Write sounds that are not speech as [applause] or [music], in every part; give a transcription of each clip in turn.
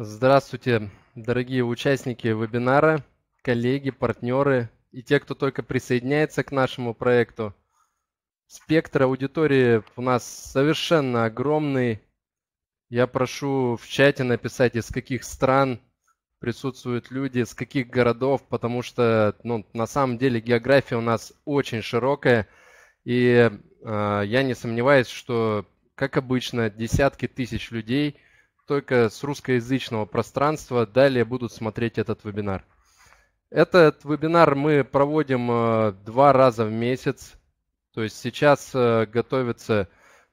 Здравствуйте, дорогие участники вебинара, коллеги, партнеры и те, кто только присоединяется к нашему проекту. Спектр аудитории у нас совершенно огромный. Я прошу в чате написать, из каких стран присутствуют люди, из каких городов, потому что ну, на самом деле география у нас очень широкая. И э, я не сомневаюсь, что, как обычно, десятки тысяч людей – только с русскоязычного пространства далее будут смотреть этот вебинар. Этот вебинар мы проводим э, два раза в месяц. То есть сейчас э, готовится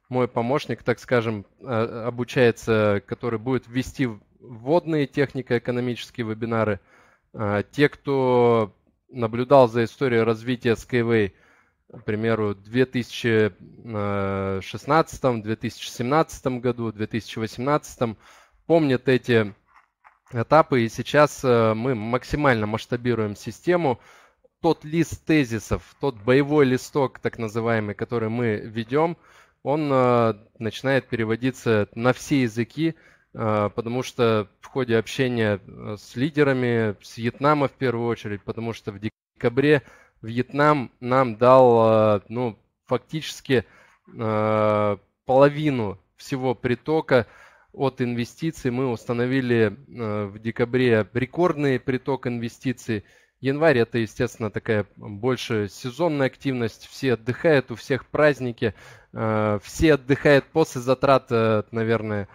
мой помощник, так скажем, э, обучается, который будет вести вводные технико-экономические вебинары. Те, кто наблюдал за историей развития Skyway – к примеру, в 2016, 2017 году, 2018 помнят эти этапы, и сейчас э, мы максимально масштабируем систему. Тот лист тезисов, тот боевой листок, так называемый, который мы ведем, он э, начинает переводиться на все языки, э, потому что в ходе общения с лидерами, с Вьетнама в первую очередь, потому что в декабре Вьетнам нам дал э, ну, фактически э, половину всего притока от инвестиций. Мы установили э, в декабре рекордный приток инвестиций. Январь это, естественно, такая больше сезонная активность. Все отдыхают, у всех праздники. Все отдыхают после затрат, наверное,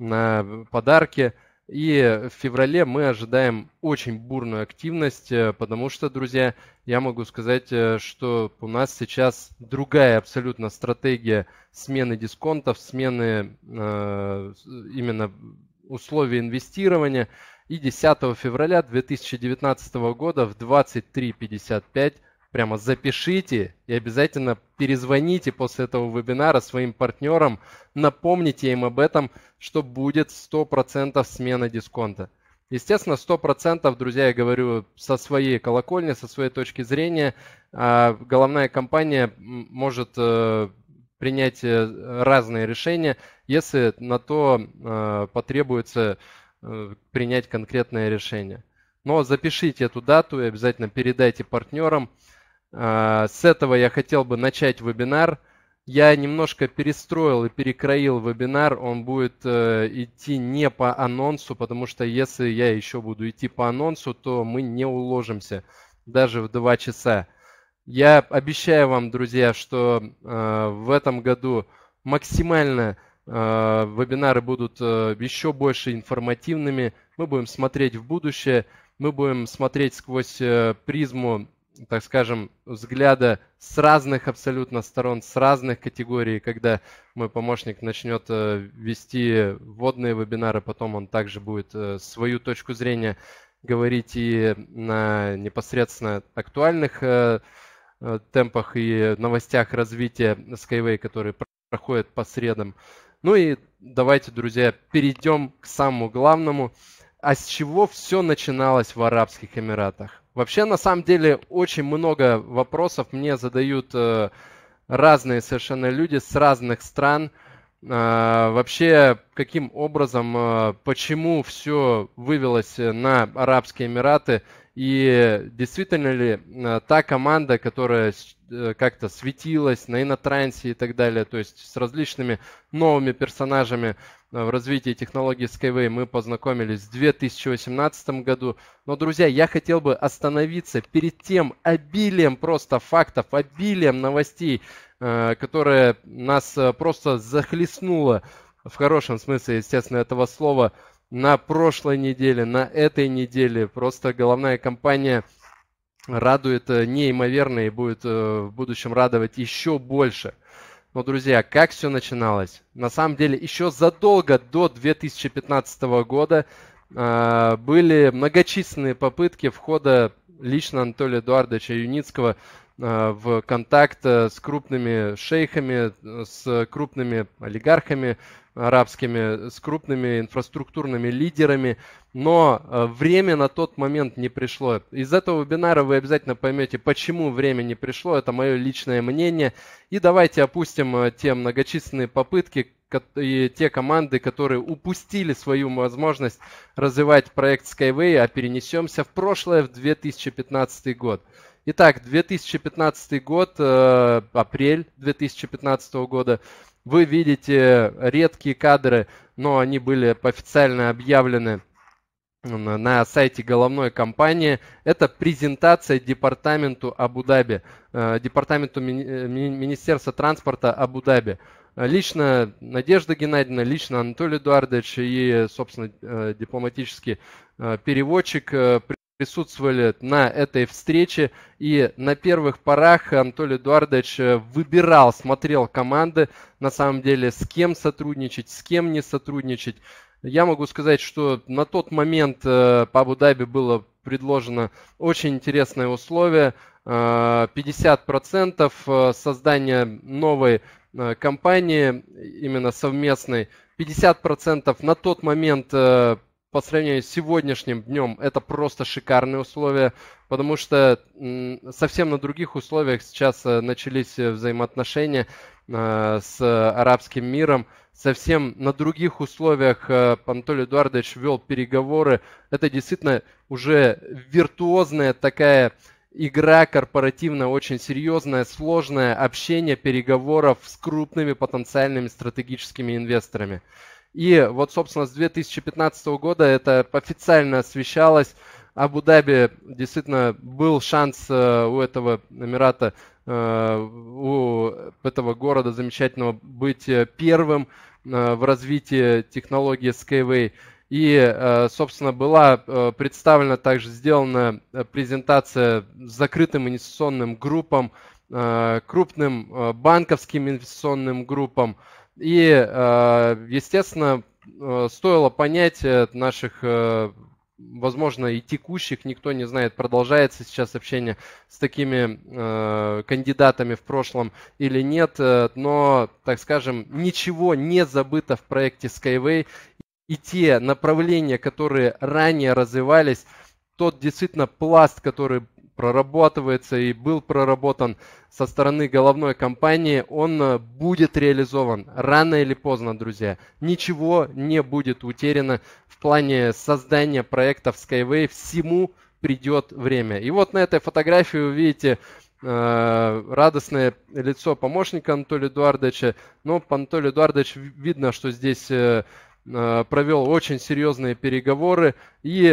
на подарки. И в феврале мы ожидаем очень бурную активность, э, потому что, друзья, я могу сказать, э, что у нас сейчас другая абсолютно стратегия смены дисконтов, смены э, именно условий инвестирования. И 10 февраля 2019 года в 23.55 прямо запишите и обязательно перезвоните после этого вебинара своим партнерам, напомните им об этом, что будет 100% смена дисконта. Естественно, 100%, друзья, я говорю со своей колокольни, со своей точки зрения, а головная компания может э, принять э, разные решения, если на то э, потребуется принять конкретное решение. Но запишите эту дату и обязательно передайте партнерам. А, с этого я хотел бы начать вебинар. Я немножко перестроил и перекроил вебинар. Он будет э, идти не по анонсу, потому что если я еще буду идти по анонсу, то мы не уложимся даже в 2 часа. Я обещаю вам, друзья, что э, в этом году максимально э, вебинары будут еще больше информативными. Мы будем смотреть в будущее, мы будем смотреть сквозь призму так скажем, взгляда с разных абсолютно сторон, с разных категорий, когда мой помощник начнет э, вести вводные вебинары, потом он также будет э, свою точку зрения говорить и на непосредственно актуальных э, темпах и новостях развития Skyway, которые проходят по средам. Ну и давайте, друзья, перейдем к самому главному. А с чего все начиналось в Арабских Эмиратах? Вообще, на самом деле, очень много вопросов мне задают э, разные совершенно люди с разных стран. Э, вообще, каким образом, э, почему все вывелось на Арабские Эмираты и действительно ли э, та команда, которая э, как-то светилась на инотрансе и так далее, то есть с различными новыми персонажами э, в развитии технологии Skyway мы познакомились в 2018 году. Но, друзья, я хотел бы остановиться перед тем обилием просто фактов, обилием новостей, которое нас просто захлестнуло в хорошем смысле, естественно, этого слова – на прошлой неделе, на этой неделе. Просто головная компания радует э, неимоверно и будет э, в будущем радовать еще больше. Но, друзья, как все начиналось? На самом деле, еще задолго до 2015 года э, были многочисленные попытки входа лично Анатолия Эдуардовича Юницкого в контакт с крупными шейхами, с крупными олигархами, арабскими, э, с крупными инфраструктурными лидерами, но э, время на тот момент не пришло. Из этого вебинара вы обязательно поймете, почему время не пришло, это мое личное мнение. И давайте опустим э, те многочисленные попытки и те команды, которые упустили свою возможность развивать проект Skyway, а перенесемся в прошлое, в 2015 год. Итак, 2015 год, апрель 2015 года, вы видите редкие кадры, но они были официально объявлены на сайте головной компании. Это презентация департаменту Абу-Даби, э, департаменту э, Министерства транспорта Абу-Даби. Лично Надежда Геннадьевна, лично Анатолий Эдуардович и, собственно, э, дипломатический переводчик присутствовали на этой встрече. И на первых порах Анатолий Эдуардович э, выбирал, смотрел команды, на самом деле, с кем сотрудничать, с кем не сотрудничать. Я могу сказать, что на тот момент э, по Абу-Даби было предложено очень интересное условие. 50% э, создания новой компании, именно совместной, 50% на тот момент по сравнению с сегодняшним днем это просто шикарные условия, потому что совсем на других условиях сейчас э, начались э, взаимоотношения э, с арабским миром, совсем на других условиях Анатолий Эдуардович вел переговоры. Это действительно уже виртуозная такая игра корпоративная, очень серьезная, сложное общение переговоров с крупными потенциальными стратегическими инвесторами. И вот, собственно, с 2015 года это официально освещалось. Абу-Даби действительно был шанс э, у этого Эмирата, э, у этого города замечательного быть э, первым в развитии технологии Skyway. И, собственно, была представлена также сделана презентация с закрытым инвестиционным группам, крупным банковским инвестиционным группам, и, а, естественно, э, стоило понять э, наших э, возможно, и текущих, никто не знает, продолжается сейчас общение с такими кандидатами в прошлом или нет, но, так скажем, ничего не забыто в проекте Skyway, и те направления, которые ранее развивались, тот действительно пласт, который прорабатывается и был проработан со стороны головной компании, он э, будет реализован рано или поздно, друзья. Ничего не будет утеряно в плане создания проектов Skyway. Всему придет время. И вот на этой фотографии вы видите э, радостное лицо помощника Анатолия Эдуардовича. Но Анатолий Эдуардович видно, что здесь э, э, провел очень серьезные переговоры и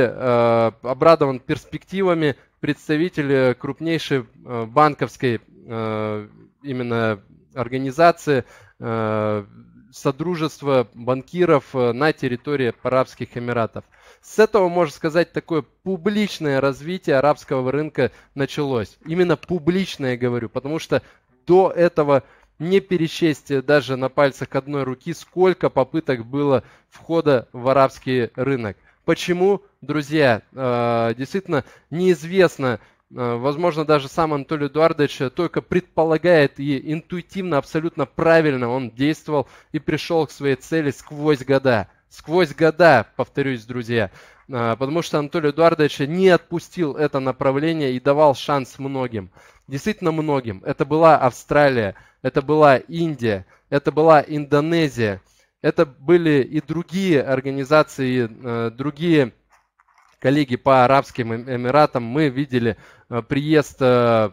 обрадован перспективами представитель крупнейшей э, банковской э, именно организации э, содружества банкиров на территории Арабских Эмиратов. С этого, можно сказать, такое публичное развитие арабского рынка началось. Именно публичное, говорю, потому что до этого не пересчесть даже на пальцах одной руки, сколько попыток было входа в арабский рынок. Почему, друзья, э, действительно неизвестно, э, возможно, даже сам Анатолий Эдуардович только предполагает и интуитивно, абсолютно правильно он действовал и пришел к своей цели сквозь года. Сквозь года, повторюсь, друзья, э, потому что Анатолий Эдуардович не отпустил это направление и давал шанс многим. Действительно многим. Это была Австралия, это была Индия, это была Индонезия – это были и другие организации, э, другие коллеги по Арабским эм-, Эмиратам. Мы видели э, приезд э,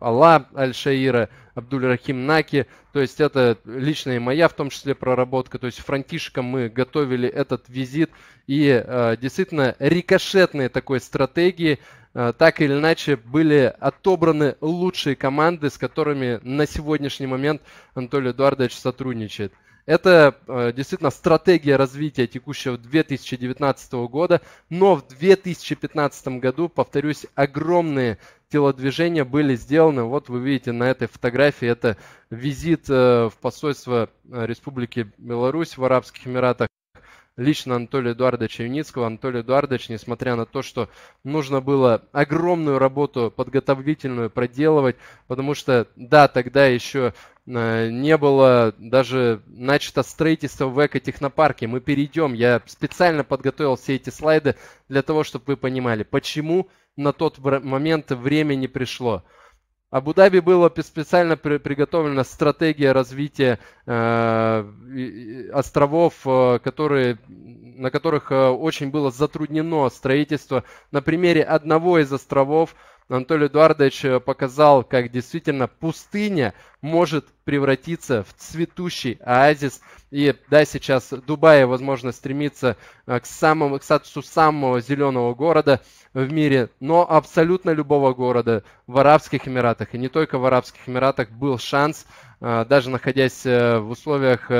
Алла Аль-Шаира, Абдуль-Рахим Наки. То есть это личная моя в том числе проработка. То есть франтишком мы готовили этот визит. И действительно рикошетные такой стратегии так или иначе были отобраны лучшие команды, с которыми на сегодняшний момент Анатолий Эдуардович сотрудничает. Это э, действительно стратегия развития текущего 2019 года, но в 2015 году, повторюсь, огромные телодвижения были сделаны. Вот вы видите на этой фотографии, это визит э, в посольство э, Республики Беларусь в Арабских Эмиратах лично Анатолия Эдуардовича Юницкого. Анатолий Эдуардович, несмотря на то, что нужно было огромную работу подготовительную проделывать, потому что, да, тогда еще Э, не было даже начато строительство в экотехнопарке. Мы перейдем. Я специально подготовил все эти слайды для того, чтобы вы понимали, почему на тот момент время не пришло. Абу-Даби была специально приготовлена стратегия развития э, островов, э, которые, на которых очень было затруднено строительство. На примере одного из островов – Анатолий Эдуардович э, показал, как действительно пустыня может превратиться в цветущий оазис. И да, сейчас Дубай, возможно, стремится э, к, самому, к статусу самого зеленого города в мире, но абсолютно любого города в Арабских Эмиратах, и не только в Арабских Эмиратах, был шанс, э, даже находясь в условиях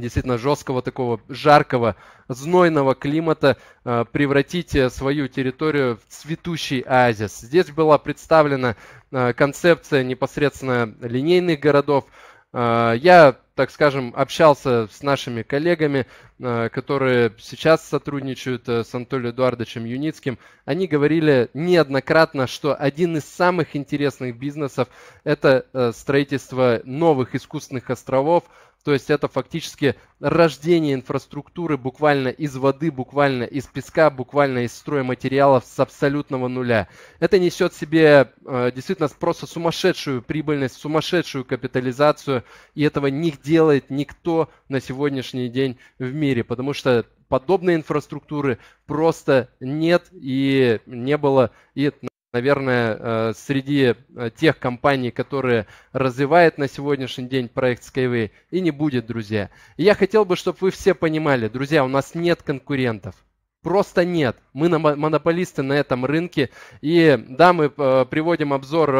действительно жесткого такого жаркого, знойного климата э, превратить свою территорию в цветущий оазис. Здесь была представлена э, концепция непосредственно линейных городов. Э, я, так скажем, общался с нашими коллегами, э, которые сейчас сотрудничают с Анатолием Эдуардовичем Юницким. Они говорили неоднократно, что один из самых интересных бизнесов – это строительство новых искусственных островов, то есть это фактически рождение инфраструктуры буквально из воды, буквально из песка, буквально из стройматериалов с абсолютного нуля. Это несет в себе э, действительно просто сумасшедшую прибыльность, сумасшедшую капитализацию, и этого не делает никто на сегодняшний день в мире, потому что подобной инфраструктуры просто нет и не было и наверное, э, среди э, тех компаний, которые развивают на сегодняшний день проект Skyway, и не будет, друзья. И я хотел бы, чтобы вы все понимали, друзья, у нас нет конкурентов. Просто нет. Мы монополисты на этом рынке. И да, мы э, приводим обзор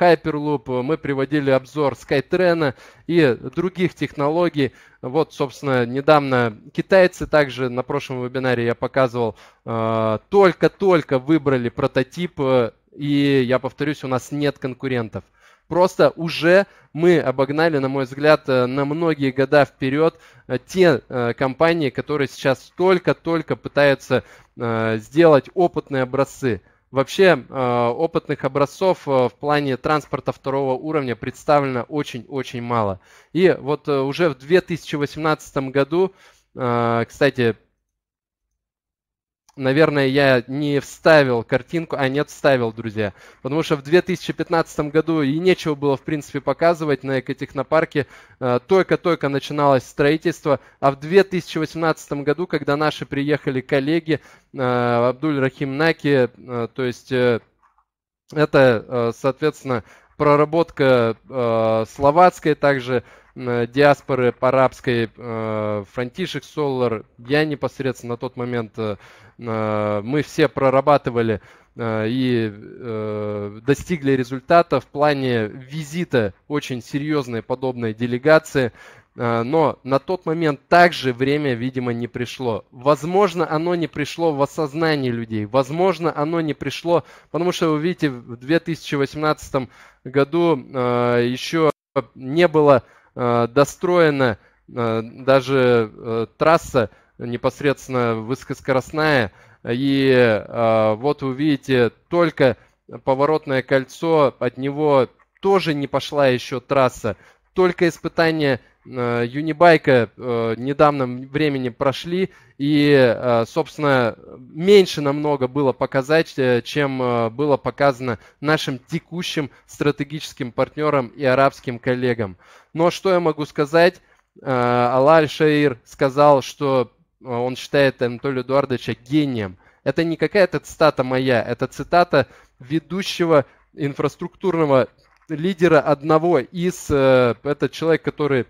Hyperloop, мы приводили обзор Skytrain и других технологий. Вот, собственно, недавно китайцы также на прошлом вебинаре я показывал, только-только выбрали прототип и я повторюсь, у нас нет конкурентов. Просто уже мы обогнали, на мой взгляд, э, на многие года вперед э, те э, компании, которые сейчас только-только пытаются сделать опытные образцы. Вообще опытных образцов в плане транспорта второго уровня представлено очень-очень мало. И вот уже в 2018 году, кстати, Наверное, я не вставил картинку, а нет, вставил, друзья. Потому что в 2015 году и нечего было, в принципе, показывать на экотехнопарке. Э, только-только начиналось строительство. А в 2018 году, когда наши приехали коллеги, э, Абдуль Рахим Наки, э, то есть это, соответственно, проработка словацкой, также Э, диаспоры по арабской, э, Франтишек Солар, я непосредственно на тот момент, э, мы все прорабатывали и достигли результата в плане визита очень серьезной подобной делегации. Но на тот момент также время, видимо, не пришло. Возможно, оно не пришло в осознании людей. Возможно, оно не пришло, потому что, вы видите, в 2018 году еще не было Э, достроена э, даже э, трасса непосредственно высокоскоростная. И вот вы видите, только поворотное кольцо, от него тоже не пошла еще трасса. Только испытание Э, Юнибайка в э, недавнем времени прошли, и, э, собственно, меньше намного было показать, чем было показано нашим текущим стратегическим партнерам и арабским коллегам. Но что я могу сказать? Алаль Шаир сказал, что он считает Анатолия Эдуардовича гением. Это не какая-то цитата моя, это цитата ведущего инфраструктурного лидера одного из... Это человек, который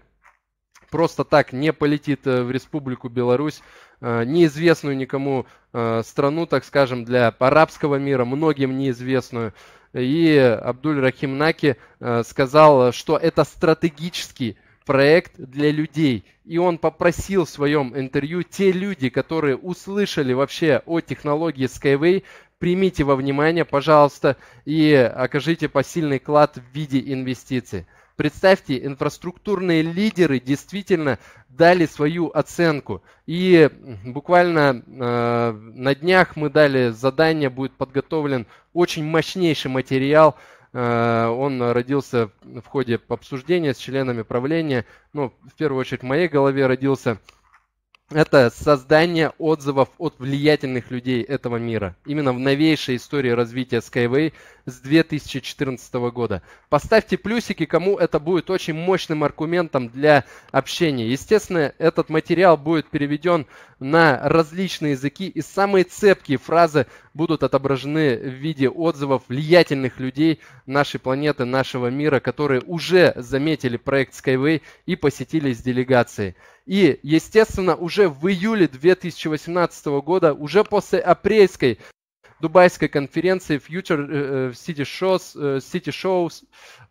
просто так не полетит э, в Республику Беларусь, э, неизвестную никому э, страну, так скажем, для арабского мира, многим неизвестную. И Абдуль Рахим Наки сказал, что это стратегический проект для людей. И он попросил в своем интервью те люди, которые услышали вообще о технологии Skyway, примите во внимание, пожалуйста, и окажите посильный клад в виде инвестиций. Представьте, инфраструктурные лидеры действительно дали свою оценку. И буквально э, на днях мы дали задание, будет подготовлен очень мощнейший материал. Э, он родился в ходе обсуждения с членами правления. Ну, в первую очередь в моей голове родился это создание отзывов от влиятельных людей этого мира. Именно в новейшей истории развития Skyway с 2014 года. Поставьте плюсики, кому это будет очень мощным аргументом для общения. Естественно, этот материал будет переведен на различные языки, и самые цепкие фразы будут отображены в виде отзывов влиятельных людей нашей планеты, нашего мира, которые уже заметили проект Skyway и посетили с делегацией. И, естественно, уже в июле 2018 года, уже после апрельской Дубайской конференции Future э, э, City Shows, э, City Shows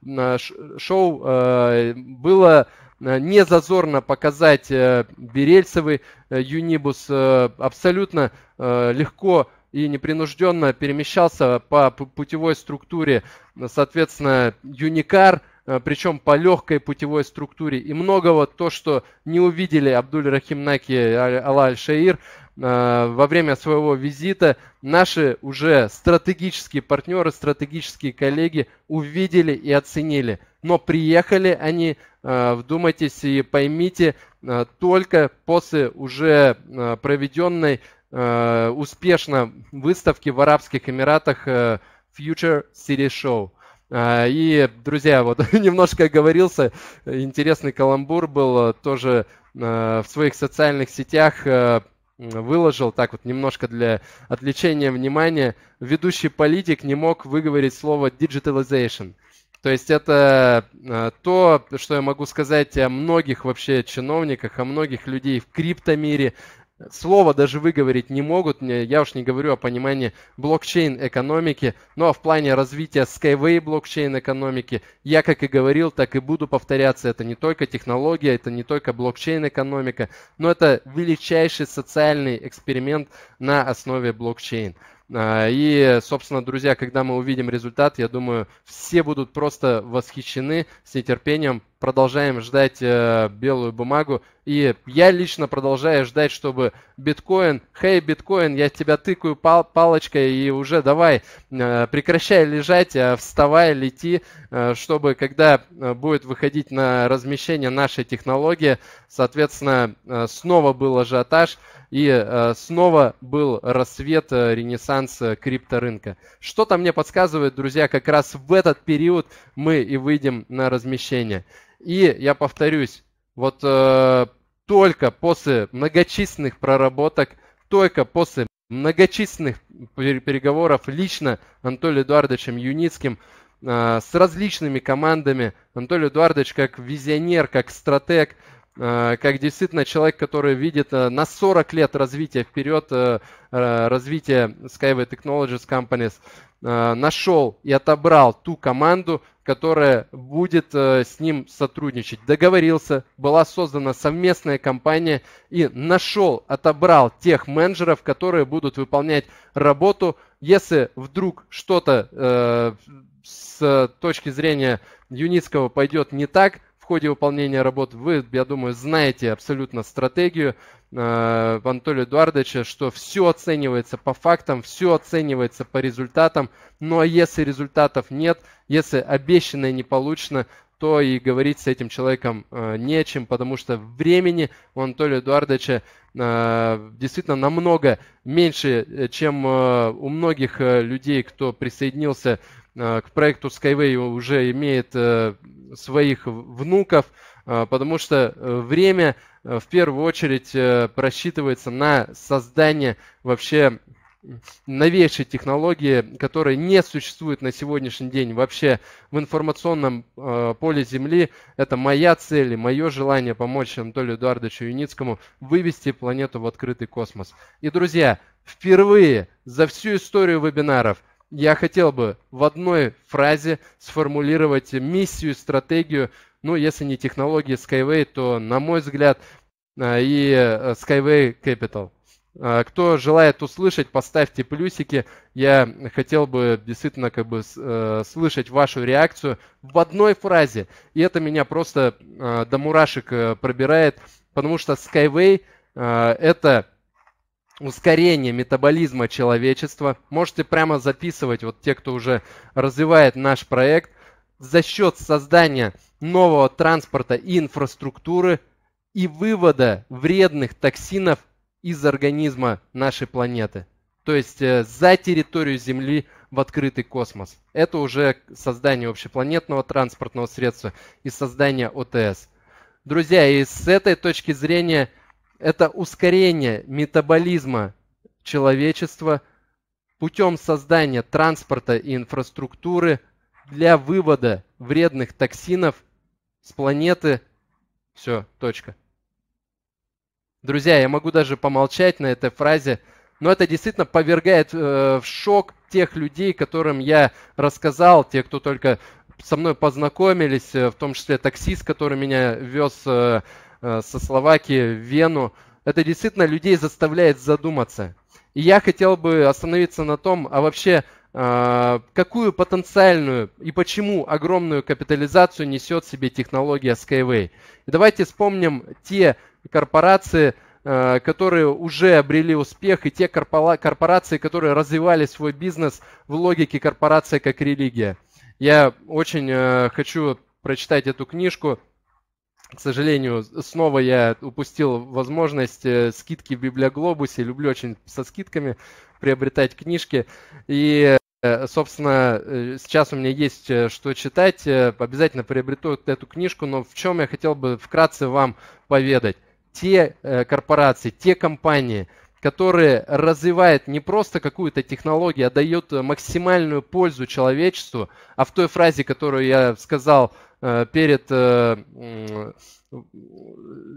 show, было не зазорно показать Берельцевый Юнибус, абсолютно легко и непринужденно перемещался по путевой структуре, соответственно, Юникар, э, причем по легкой путевой структуре. И многого то, что не увидели Абдуль Рахим Наки Алла Аль-Шаир э, во время своего визита, наши уже стратегические партнеры, стратегические коллеги увидели и оценили. Но приехали они, э, вдумайтесь и поймите, только после уже проведенной Э, успешно выставки в Арабских Эмиратах э, Future City Show. Э, и, друзья, вот [laughs] немножко оговорился, интересный каламбур был, тоже в своих социальных сетях выложил, так вот немножко для отвлечения внимания, ведущий политик не мог выговорить слово digitalization. То есть это то, что я могу сказать о многих вообще чиновниках, о многих людей в криптомире, слово даже выговорить не могут. Я уж не говорю о понимании блокчейн-экономики. но в плане развития Skyway блокчейн-экономики, я как и говорил, так и буду повторяться. Это не только технология, это не только блокчейн-экономика, но это величайший социальный эксперимент на основе блокчейн. А, и, собственно, друзья, когда мы увидим результат, я думаю, все будут просто восхищены с нетерпением. Продолжаем ждать э, белую бумагу. И я лично продолжаю ждать, чтобы биткоин, хей, биткоин, я тебя тыкаю пал палочкой и уже давай, э, прекращай лежать, э, вставай, лети, э, чтобы когда э, будет выходить на размещение нашей технологии, соответственно, э, снова был ажиотаж и э, снова был рассвет, э, ренессанс крипторынка. Что-то мне подсказывает, друзья, как раз в этот период мы и выйдем на размещение. И я повторюсь, вот э, только после многочисленных проработок, только после многочисленных переговоров лично Анатолием Эдуардовичем Юницким э, с различными командами, Анатолий Эдуардович как визионер, как стратег, Э, как действительно человек, который видит э, на 40 лет развития вперед, э, развитие Skyway Technologies Companies, нашел и отобрал ту команду, которая будет с ним сотрудничать. Договорился, была создана совместная компания и нашел, отобрал тех менеджеров, которые будут выполнять работу. Если вдруг что-то с точки зрения Юницкого пойдет не так – в ходе выполнения работ. Вы, я думаю, знаете абсолютно стратегию э, Анатолия Эдуардовича, что все оценивается по фактам, все оценивается по результатам. Ну а если результатов нет, если обещанное не получено, то и говорить с этим человеком э, не о чем, потому что времени у Анатолия Эдуардовича э, действительно намного меньше, э, чем э, у многих людей, кто присоединился Э, к проекту Skyway уже имеет э, своих внуков, э, потому что время в первую очередь просчитывается на создание вообще новейшей технологии, которая не существует на сегодняшний день вообще в информационном поле Земли. Это моя цель и мое желание помочь Анатолию Эдуардовичу Юницкому вывести планету в открытый космос. И, друзья, впервые за всю историю вебинаров – я хотел бы в одной фразе сформулировать миссию, стратегию, ну, если не технологии Skyway, то, на мой взгляд, а, и э, Skyway Capital. А, кто желает услышать, поставьте плюсики. Я хотел бы действительно как бы э, слышать вашу реакцию в одной фразе. И это меня просто а, до мурашек э, пробирает, потому что Skyway это ускорение метаболизма человечества. Можете прямо записывать, вот те, кто уже развивает наш проект, за счет создания нового транспорта и инфраструктуры и вывода вредных токсинов из организма нашей планеты. То есть э, за территорию Земли в открытый космос. Это уже создание общепланетного транспортного средства и создание ОТС. Друзья, и с этой точки зрения – это ускорение метаболизма человечества путем создания транспорта и инфраструктуры для вывода вредных токсинов с планеты. Все, точка. Друзья, я могу даже помолчать на этой фразе, но это действительно повергает э, в шок тех людей, которым я рассказал, те, кто только со мной познакомились, э, в том числе таксист, который меня вез э, Э, со Словакии в Вену. Это действительно людей заставляет задуматься. И я хотел бы остановиться на том, а вообще э, какую потенциальную и почему огромную капитализацию несет в себе технология Skyway. И давайте вспомним те корпорации, э, которые уже обрели успех, и те корпорации, которые развивали свой бизнес в логике корпорации как религия. Я очень хочу прочитать эту книжку к сожалению, снова я упустил возможность э, скидки в Библиоглобусе. Люблю очень со скидками приобретать книжки. И, э, собственно, э, сейчас у меня есть что читать. Обязательно приобрету эту книжку. Но в чем я хотел бы вкратце вам поведать. Те корпорации, те компании, которые развивают не просто какую-то технологию, а дает максимальную пользу человечеству, а в той фразе, которую я сказал – Э, перед э, э,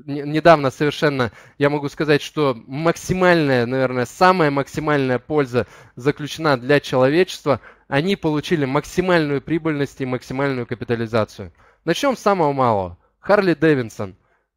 недавно совершенно, я могу сказать, что максимальная, наверное, самая максимальная польза заключена для человечества. Они получили максимальную прибыльность и максимальную капитализацию. Начнем с самого малого. Харли Дэвинсон.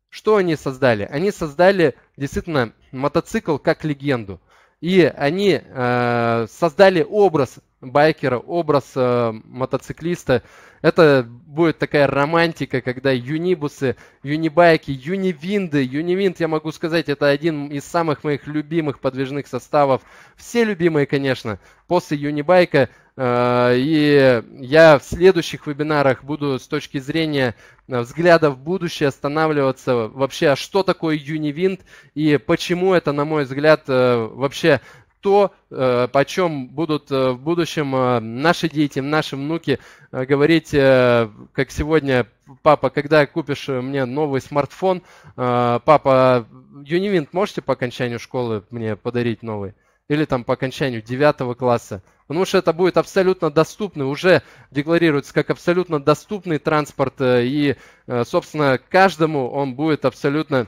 Что они создали? Они создали действительно мотоцикл как легенду. И они э, создали образ байкера, образ э, мотоциклиста. Это будет такая романтика, когда юнибусы, юнибайки, юнивинды. Юнивинд, я могу сказать, это один из самых моих любимых подвижных составов. Все любимые, конечно, после юнибайка. Э, и я в следующих вебинарах буду с точки зрения э, взгляда в будущее останавливаться вообще, а что такое юнивинд и почему это, на мой взгляд, э, вообще то, э, почем будут э, в будущем э, наши дети, наши внуки говорить, как сегодня, папа, когда купишь мне новый смартфон, папа, Юнивинт можете по окончанию школы мне подарить новый? Или там по окончанию 9 класса? Потому что это будет абсолютно доступный, уже декларируется как абсолютно доступный транспорт, и, собственно, каждому он будет абсолютно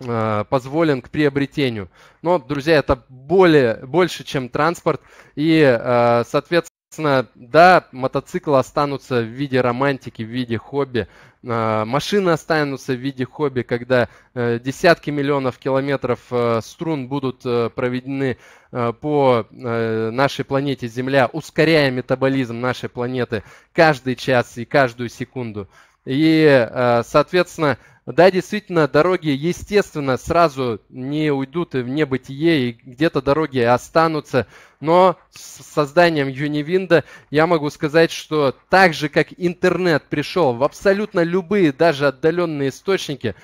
Э, позволен к приобретению. Но, друзья, это более, больше, чем транспорт. И, э, соответственно, да, мотоциклы останутся в виде романтики, в виде хобби. Э, машины останутся в виде хобби, когда десятки миллионов километров струн будут проведены по нашей планете Земля, ускоряя метаболизм нашей планеты каждый час и каждую секунду. И, э, соответственно, да, действительно, дороги, естественно, сразу не уйдут в небытие, и где-то дороги останутся. Но с созданием Юнивинда я могу сказать, что так же, как интернет пришел в абсолютно любые, даже отдаленные источники,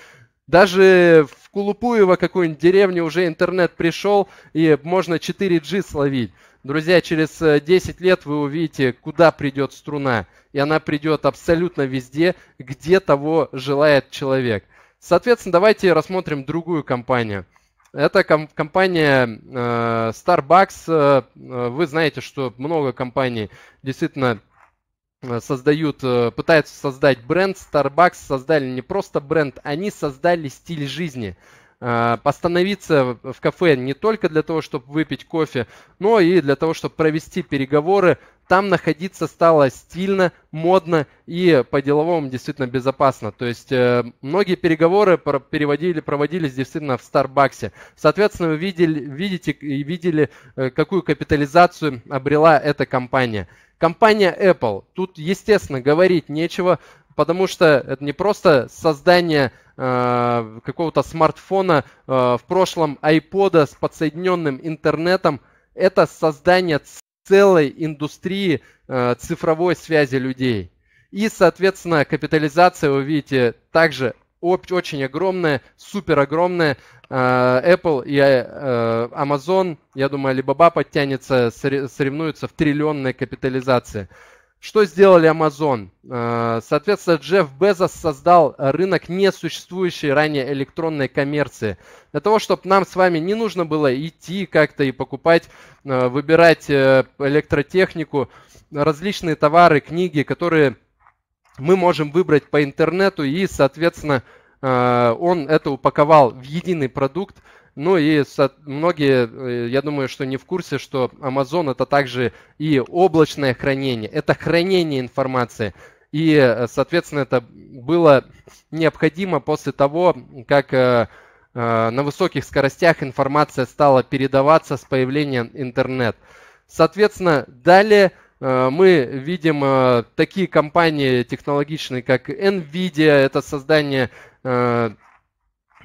даже в Кулупуево какую-нибудь деревню уже интернет пришел, и можно 4G словить. Друзья, через 10 э, лет вы увидите, куда придет струна. И она придет абсолютно везде, где того желает человек. Соответственно, давайте рассмотрим другую компанию. Это компания э, Starbucks. Э, вы знаете, что много компаний действительно создают, пытаются создать бренд. Starbucks создали не просто бренд, они создали стиль жизни – Э, постановиться в кафе не только для того, чтобы выпить кофе, но и для того, чтобы провести переговоры. Там находиться стало стильно, модно и по-деловому действительно безопасно. То есть э, многие переговоры переводили, проводились действительно в Старбаксе. Соответственно, вы видели, видите и видели, э, какую капитализацию обрела эта компания. Компания Apple, тут, естественно, говорить нечего потому что это не просто создание э, какого-то смартфона э, в прошлом iPod с подсоединенным интернетом, это создание целой индустрии э, цифровой связи людей. И, соответственно, капитализация, вы видите, также очень огромная, супер огромная. Э, Apple и э, Amazon, я думаю, Alibaba подтянется, соревнуются в триллионной капитализации. Что сделали Amazon? Э, соответственно, Джефф Безос создал рынок несуществующей ранее электронной коммерции. Для того, чтобы нам с вами не нужно было идти как-то и покупать, э, выбирать э, электротехнику, различные товары, книги, которые мы можем выбрать по интернету и, соответственно, он это упаковал в единый продукт, ну и многие, э, я думаю, что не в курсе, что Amazon это также и облачное хранение, это хранение информации. И, э, соответственно, это было необходимо после того, как э, на высоких скоростях информация стала передаваться с появлением интернет. Соответственно, далее мы видим такие компании технологичные, как Nvidia, это создание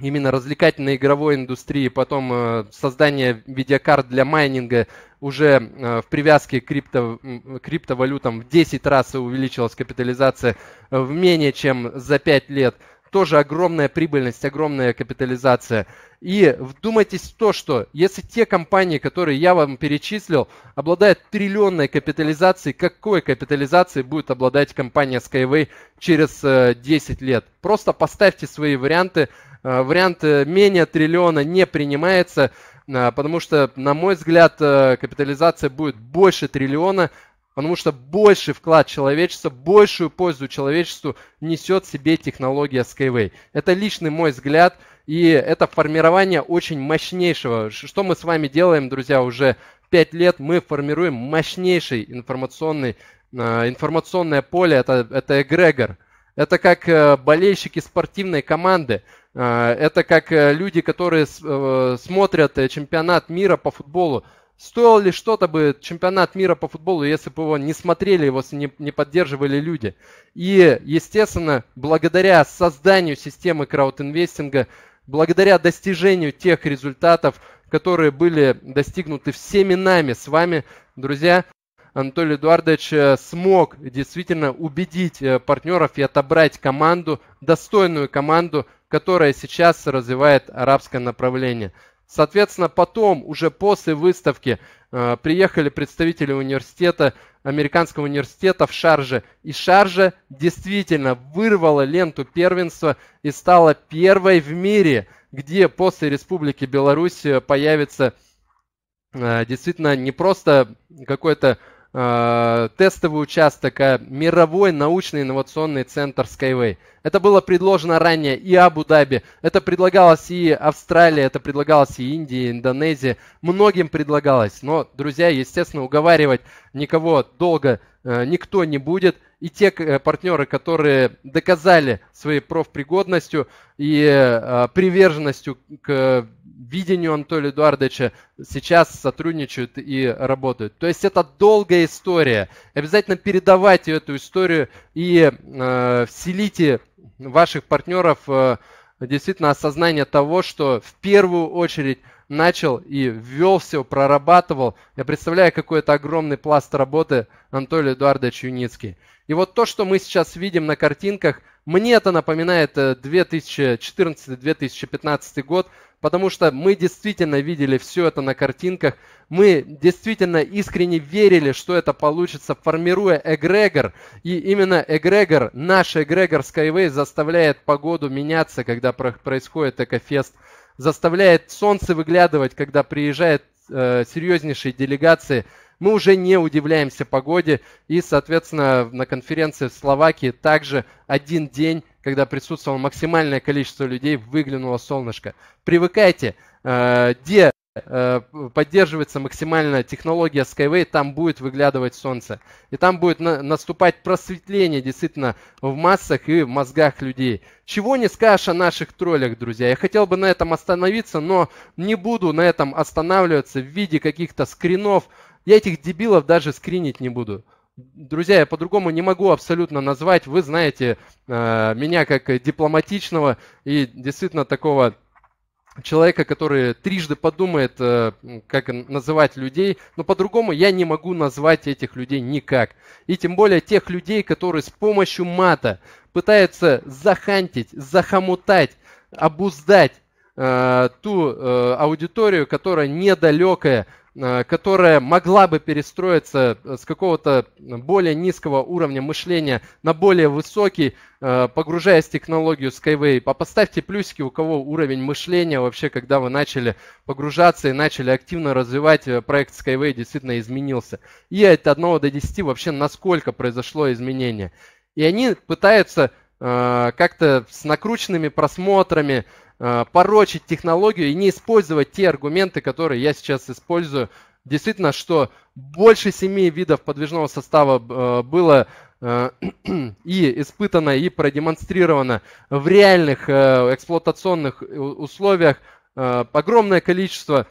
именно развлекательной игровой индустрии, потом э, создание видеокарт для майнинга уже э, в привязке к крипто, криптовалютам в 10 раз увеличилась капитализация э, в менее чем за 5 лет. Тоже огромная прибыльность, огромная капитализация. И вдумайтесь в то, что если те компании, которые я вам перечислил, обладают триллионной капитализацией, какой капитализацией будет обладать компания Skyway через 10 лет? Просто поставьте свои варианты, Э, вариант э, менее триллиона не принимается, э, потому что, на мой взгляд, капитализация будет больше триллиона, потому что больше вклад человечества, большую пользу человечеству несет себе технология Skyway. Это личный мой взгляд, и это формирование очень мощнейшего. Что мы с вами делаем, друзья, уже 5 лет мы формируем мощнейший информационный, информационное поле, это, это эгрегор. Это как болельщики спортивной команды. Э, это как э, люди, которые э, смотрят чемпионат мира по футболу. Стоил ли что-то бы чемпионат мира по футболу, если бы его не смотрели, его не, не поддерживали люди? И, естественно, благодаря созданию системы краудинвестинга, благодаря достижению тех результатов, которые были достигнуты всеми нами с вами, друзья, Анатолий Эдуардович смог действительно убедить партнеров и отобрать команду, достойную команду которая сейчас развивает арабское направление. Соответственно, потом, уже после выставки, э, приехали представители университета, американского университета в Шарже. И Шарже действительно вырвала ленту первенства и стала первой в мире, где после Республики Беларусь появится э, действительно не просто какой-то Э, тестовый участок, а мировой научный инновационный центр Skyway. Это было предложено ранее и Абу-Даби, это предлагалось и Австралия, это предлагалось и Индии, и Индонезия, многим предлагалось. Но, друзья, естественно, уговаривать никого долго Э, никто не будет. И те э, партнеры, которые доказали своей профпригодностью и э, приверженностью к видению Анатолия Эдуардовича, сейчас сотрудничают и работают. То есть это долгая история. Обязательно передавайте эту историю и вселите ваших партнеров действительно осознание того, что в первую очередь начал и ввел все, прорабатывал. Я представляю, какой это огромный пласт работы Анатолия Эдуардовича Юницкий. И вот то, что мы сейчас видим на картинках, мне это напоминает 2014-2015 э, год, потому что мы действительно видели все это на картинках, мы действительно искренне верили, что это получится, формируя эгрегор, и именно эгрегор, наш эгрегор Skyway заставляет погоду меняться, когда происходит Экофест заставляет солнце выглядывать, когда приезжает э, серьезнейшие делегации. Мы уже не удивляемся погоде. И, соответственно, на конференции в Словакии также один день, когда присутствовало максимальное количество людей, выглянуло солнышко. Привыкайте. Э, где Э, поддерживается максимально технология Skyway, там будет выглядывать солнце. И там будет наступать просветление действительно в массах и в мозгах людей. Чего не скажешь о наших троллях, друзья. Я хотел бы на этом остановиться, но не буду на этом останавливаться в виде каких-то скринов. Я этих дебилов даже скринить не буду. Друзья, я по-другому не могу абсолютно назвать. Вы знаете э, меня как дипломатичного и действительно такого человека, который трижды подумает, э, как называть людей, но по-другому я не могу назвать этих людей никак. И тем более тех людей, которые с помощью мата пытаются захантить, захомутать, обуздать э, ту э, аудиторию, которая недалекая Э, которая могла бы перестроиться э, с какого-то более низкого уровня мышления на более высокий, э, погружаясь в технологию Skyway. А поставьте плюсики, у кого уровень мышления вообще, когда вы начали погружаться и начали активно развивать проект Skyway, действительно изменился. И от 1 до 10 вообще насколько произошло изменение. И они пытаются как-то с накрученными просмотрами, Э, порочить технологию и не использовать те аргументы, которые я сейчас использую. Действительно, что больше семи видов подвижного состава э, было э, [clears throat] и испытано, и продемонстрировано в реальных эксплуатационных условиях. Огромное количество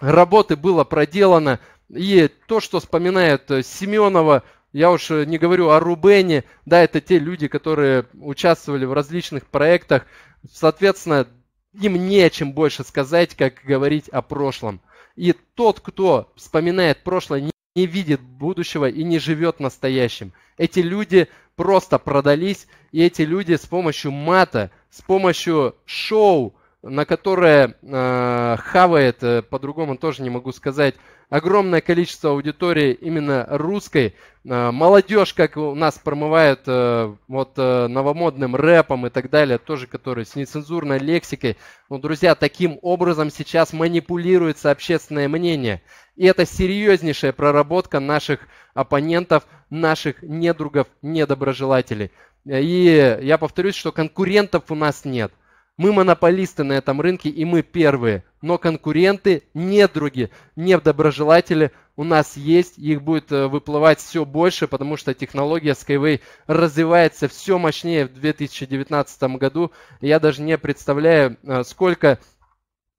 работы было проделано. И то, что вспоминает Семенова, я уж не говорю о Рубене, да, это те люди, которые участвовали в различных проектах, Соответственно, им нечем больше сказать, как говорить о прошлом. И тот, кто вспоминает прошлое, не, не видит будущего и не живет настоящим. Эти люди просто продались, и эти люди с помощью мата, с помощью шоу, на которое э, хавает, э, по-другому тоже не могу сказать, огромное количество аудитории именно русской. Э, молодежь, как у нас промывает э, вот э, новомодным рэпом и так далее, тоже который с нецензурной лексикой. Но, друзья, таким образом сейчас манипулируется общественное мнение. И это серьезнейшая проработка наших оппонентов, наших недругов, недоброжелателей. И я повторюсь, что конкурентов у нас нет. Мы монополисты на этом рынке, и мы первые. Но конкуренты не другие, не доброжелатели у нас есть. Их будет э, выплывать все больше, потому что технология Skyway развивается все мощнее в 2019 году. Я даже не представляю, э, сколько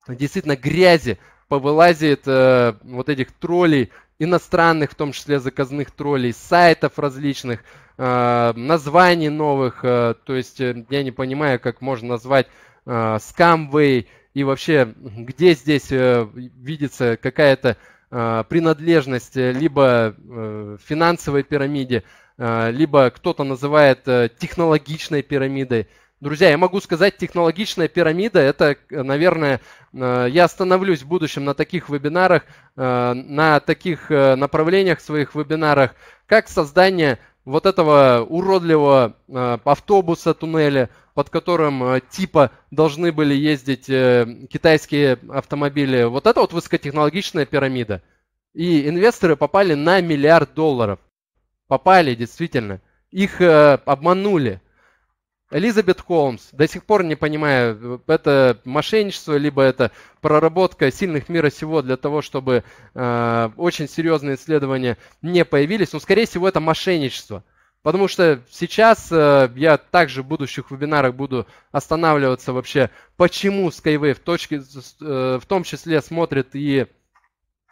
действительно грязи повылазит э, вот этих троллей, иностранных, в том числе заказных троллей, сайтов различных, названий новых. то есть я не понимаю, как можно назвать Э, с и вообще, где здесь э, видится какая-то э, принадлежность либо финансовой пирамиде, либо кто-то называет технологичной пирамидой. Друзья, я могу сказать, технологичная пирамида – это, наверное, я остановлюсь в будущем на таких вебинарах, на таких направлениях в своих вебинарах, как создание вот этого уродливого э, автобуса туннеля, под которым э, типа должны были ездить э, китайские автомобили. Вот это вот высокотехнологичная пирамида. И инвесторы попали на миллиард долларов. Попали, действительно. Их обманули. Элизабет Холмс, до сих пор не понимаю, это мошенничество, либо это проработка сильных мира сего для того, чтобы э, очень серьезные исследования не появились, но, скорее всего, это мошенничество. Потому что сейчас э, я также в будущих вебинарах буду останавливаться вообще, почему Skyway в, точке, э, в том числе смотрит и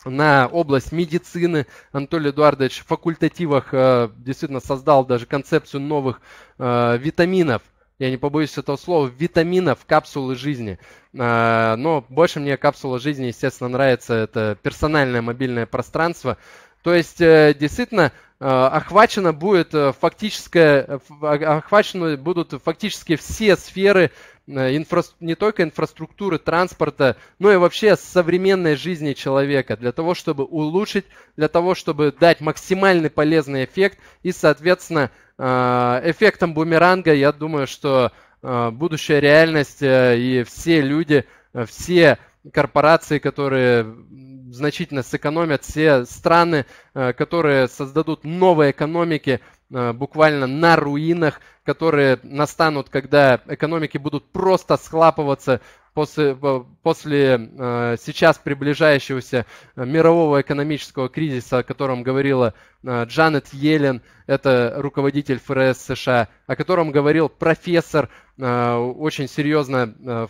на область медицины. Анатолий Эдуардович в факультативах э, действительно создал даже концепцию новых э, витаминов я не побоюсь этого слова, витаминов, капсулы жизни. А, но больше мне капсула жизни, естественно, нравится. Это персональное мобильное пространство. То есть, э, действительно, Э, охвачено будет э, фактическое, э, а, охвачены будут фактически все сферы инфра... не только инфраструктуры, транспорта, но и вообще современной жизни человека, для того, чтобы улучшить, для того, чтобы дать максимальный полезный эффект. И, соответственно, эффектом бумеранга, я думаю, что будущая реальность и все люди, все корпорации, которые значительно сэкономят все страны, э, которые создадут новые экономики э, буквально на руинах, которые настанут, когда экономики будут просто схлапываться после, после э, сейчас приближающегося мирового экономического кризиса, о котором говорила Джанет Йеллен, это руководитель ФРС США, о котором говорил профессор, очень серьезно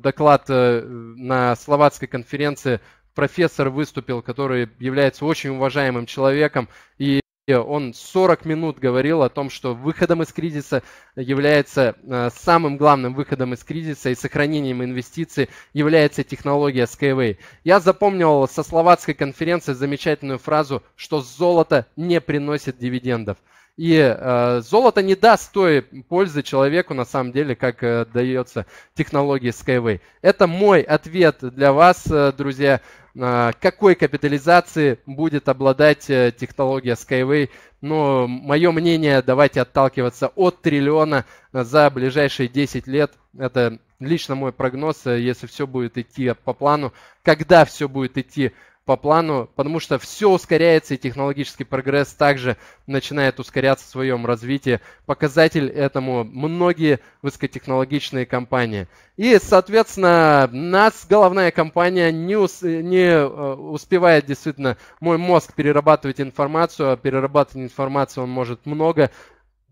доклад на словацкой конференции профессор выступил, который является очень уважаемым человеком, и он 40 минут говорил о том, что выходом из кризиса является э, самым главным выходом из кризиса и сохранением инвестиций является технология Skyway. Я запомнил со словацкой конференции замечательную фразу, что золото не приносит дивидендов. И э, золото не даст той пользы человеку, на самом деле, как э, дается технологии Skyway. Это мой ответ для вас, э, друзья. Э, какой капитализации будет обладать э, технология Skyway? Но мое мнение, давайте отталкиваться от триллиона э, за ближайшие 10 лет. Это лично мой прогноз, э, если все будет идти по плану. Когда все будет идти по плану, потому что все ускоряется, и технологический прогресс также начинает ускоряться в своем развитии. Показатель этому многие высокотехнологичные компании. И, соответственно, нас головная компания не, ус, не э, успевает действительно, мой мозг перерабатывать информацию, а перерабатывать информацию он может много,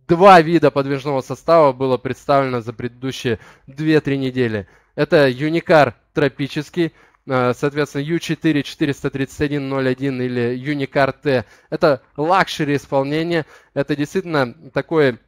два вида подвижного состава было представлено за предыдущие 2-3 недели. Это Юникар тропический, Э, соответственно, U4 431.01 или Unicar T. Это лакшери исполнение, это действительно такой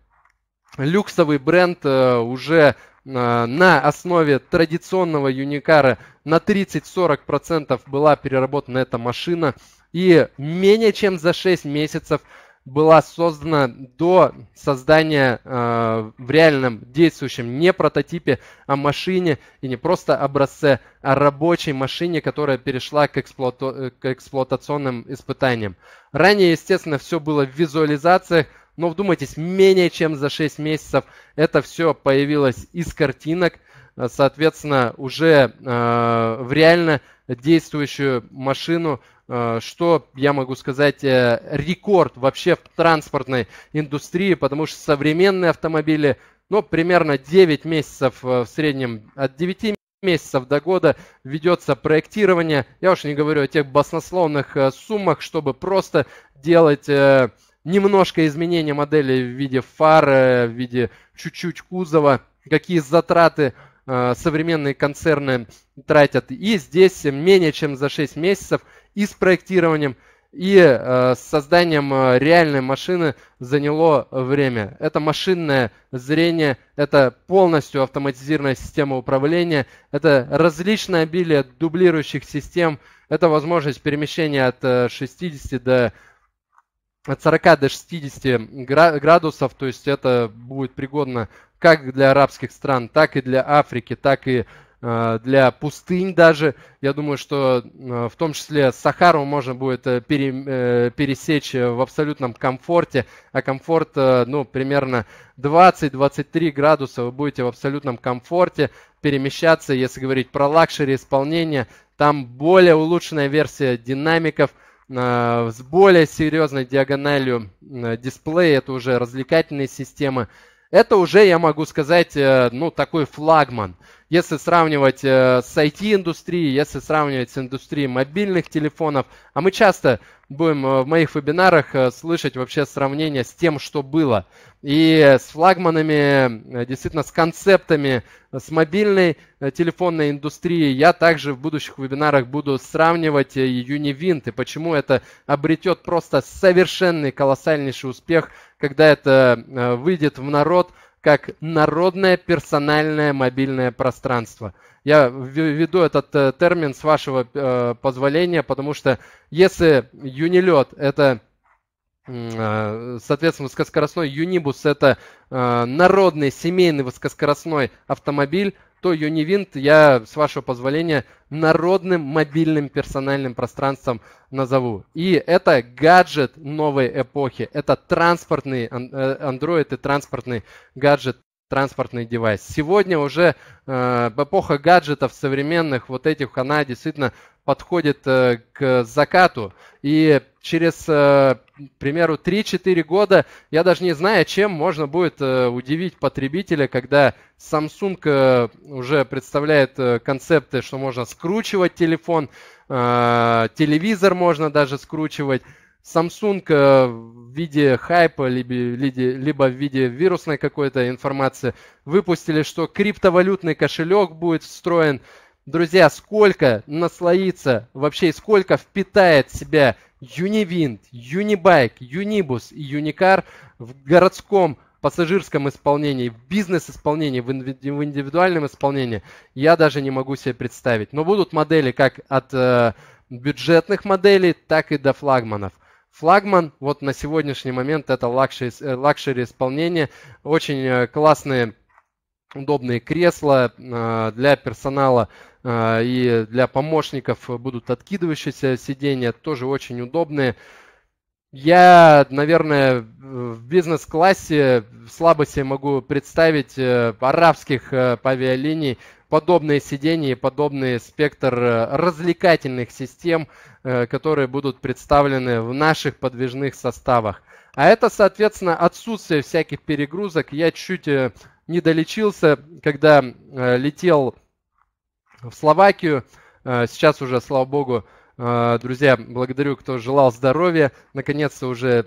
люксовый бренд э, уже э, на основе традиционного Юникара на 30-40% была переработана эта машина. И менее чем за 6 месяцев была создана до создания э, в реальном действующем не прототипе, а машине, и не просто образце, а рабочей машине, которая перешла к, эксплуата... Э, к эксплуатационным испытаниям. Ранее, естественно, все было в визуализациях, но вдумайтесь, менее чем за 6 месяцев это все появилось из картинок, э, соответственно, уже э, в реально действующую машину Э, что я могу сказать? Э, рекорд вообще в транспортной индустрии, потому что современные автомобили, ну, примерно 9 месяцев э, в среднем, от 9 месяцев до года ведется проектирование. Я уж не говорю о тех баснословных суммах, чтобы просто делать немножко изменения модели в виде фар, в виде чуть-чуть кузова, какие затраты современные концерны тратят. И здесь менее чем за 6 месяцев и с проектированием, и э, с созданием э, реальной машины заняло время. Это машинное зрение, это полностью автоматизированная система управления, это различное обилие дублирующих систем, это возможность перемещения от 60 э, до от 40 до 60 градусов, то есть это будет пригодно как для арабских стран, так и для Африки, так и Э, для пустынь даже. Я думаю, что э, в том числе Сахару можно будет э, пере, пересечь в абсолютном комфорте, а комфорт, ну, примерно 20-23 градуса, вы будете в абсолютном комфорте перемещаться, если говорить про лакшери исполнение, там более улучшенная версия динамиков, с более серьезной диагональю дисплея, это уже развлекательные системы. Это уже, я могу сказать, ну, такой флагман. Если сравнивать э, с IT-индустрией, если сравнивать с индустрией мобильных телефонов, а мы часто будем э, в моих вебинарах э, слышать вообще сравнение с тем, что было. И с флагманами, э, действительно, с концептами, с мобильной э, телефонной индустрией я также в будущих вебинарах буду сравнивать э, Univint и почему это обретет просто совершенный колоссальнейший успех, когда это э, выйдет в народ – как народное персональное мобильное пространство. Я введу этот э, термин с вашего э, позволения, потому что если Юнилет это э, соответственно, высокоскоростной Юнибус – это народный семейный высокоскоростной автомобиль, то Юнивинт я, с вашего позволения, народным мобильным персональным пространством назову. И это гаджет новой эпохи. Это транспортный андроид э, и транспортный гаджет транспортный девайс. Сегодня уже э, эпоха гаджетов современных, вот этих, она действительно подходит э, к закату. И через, э, к примеру, 3-4 года, я даже не знаю, чем можно будет э, удивить потребителя, когда Samsung э, уже представляет э, концепты, что можно скручивать телефон, э, телевизор можно даже скручивать. Samsung э, в виде хайпа, либо, в виде вирусной какой-то информации выпустили, что криптовалютный кошелек будет встроен. Друзья, сколько наслоится вообще и сколько впитает в себя Univind, Unibike, Unibus и Unicar в городском пассажирском исполнении, в бизнес-исполнении, в, в индивидуальном исполнении, я даже не могу себе представить. Но будут модели как от э, бюджетных моделей, так и до флагманов флагман. Вот на сегодняшний момент это лакшери, э, лакшери исполнение. Очень э, классные удобные кресла э, для персонала и для помощников будут откидывающиеся сиденья, тоже очень удобные. Я, наверное, в бизнес-классе слабо себе могу представить арабских авиалиний, подобные сидения и подобный спектр э, развлекательных систем, э, которые будут представлены в наших подвижных составах. А это, соответственно, отсутствие всяких перегрузок. Я чуть э, не долечился, когда летел в Словакию. Сейчас уже, слава богу, друзья, благодарю, кто желал здоровья. Наконец-то уже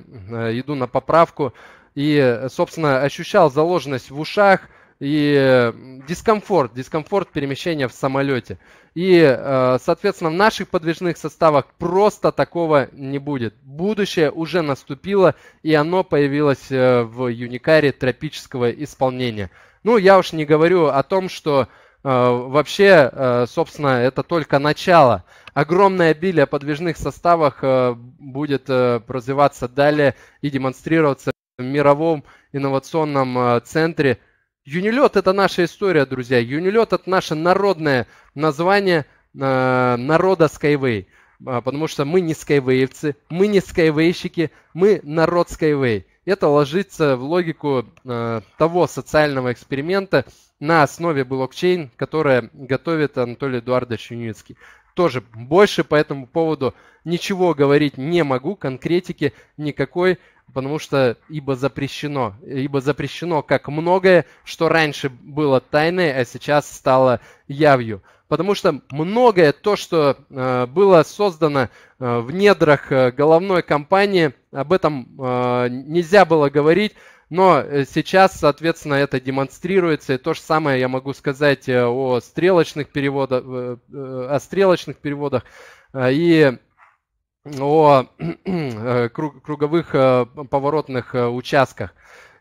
иду на поправку. И, собственно, ощущал заложенность в ушах, и дискомфорт, дискомфорт перемещения в самолете. И, э, соответственно, в наших подвижных составах просто такого не будет. Будущее уже наступило, и оно появилось э, в Юникаре тропического исполнения. Ну, я уж не говорю о том, что э, вообще, собственно, это только начало. Огромное обилие подвижных составах будет развиваться далее и демонстрироваться в мировом инновационном центре – Юнилет – это наша история, друзья. Юнилет – это наше народное название э, народа Skyway. А, потому что мы не скайвеевцы, мы не скайвейщики, мы народ Skyway. Это ложится в логику э, того социального эксперимента на основе блокчейн, которое готовит Анатолий Эдуардович Юницкий. Тоже больше по этому поводу ничего говорить не могу, конкретики никакой потому что ибо запрещено, ибо запрещено как многое, что раньше было тайной, а сейчас стало явью. Потому что многое то, что э, было создано э, в недрах э, головной компании, об этом э, нельзя было говорить, но э, сейчас, соответственно, это демонстрируется. И то же самое я могу сказать э, э, о стрелочных переводах, о стрелочных переводах. И о [clears throat] э, круговых э, поворотных э, участках.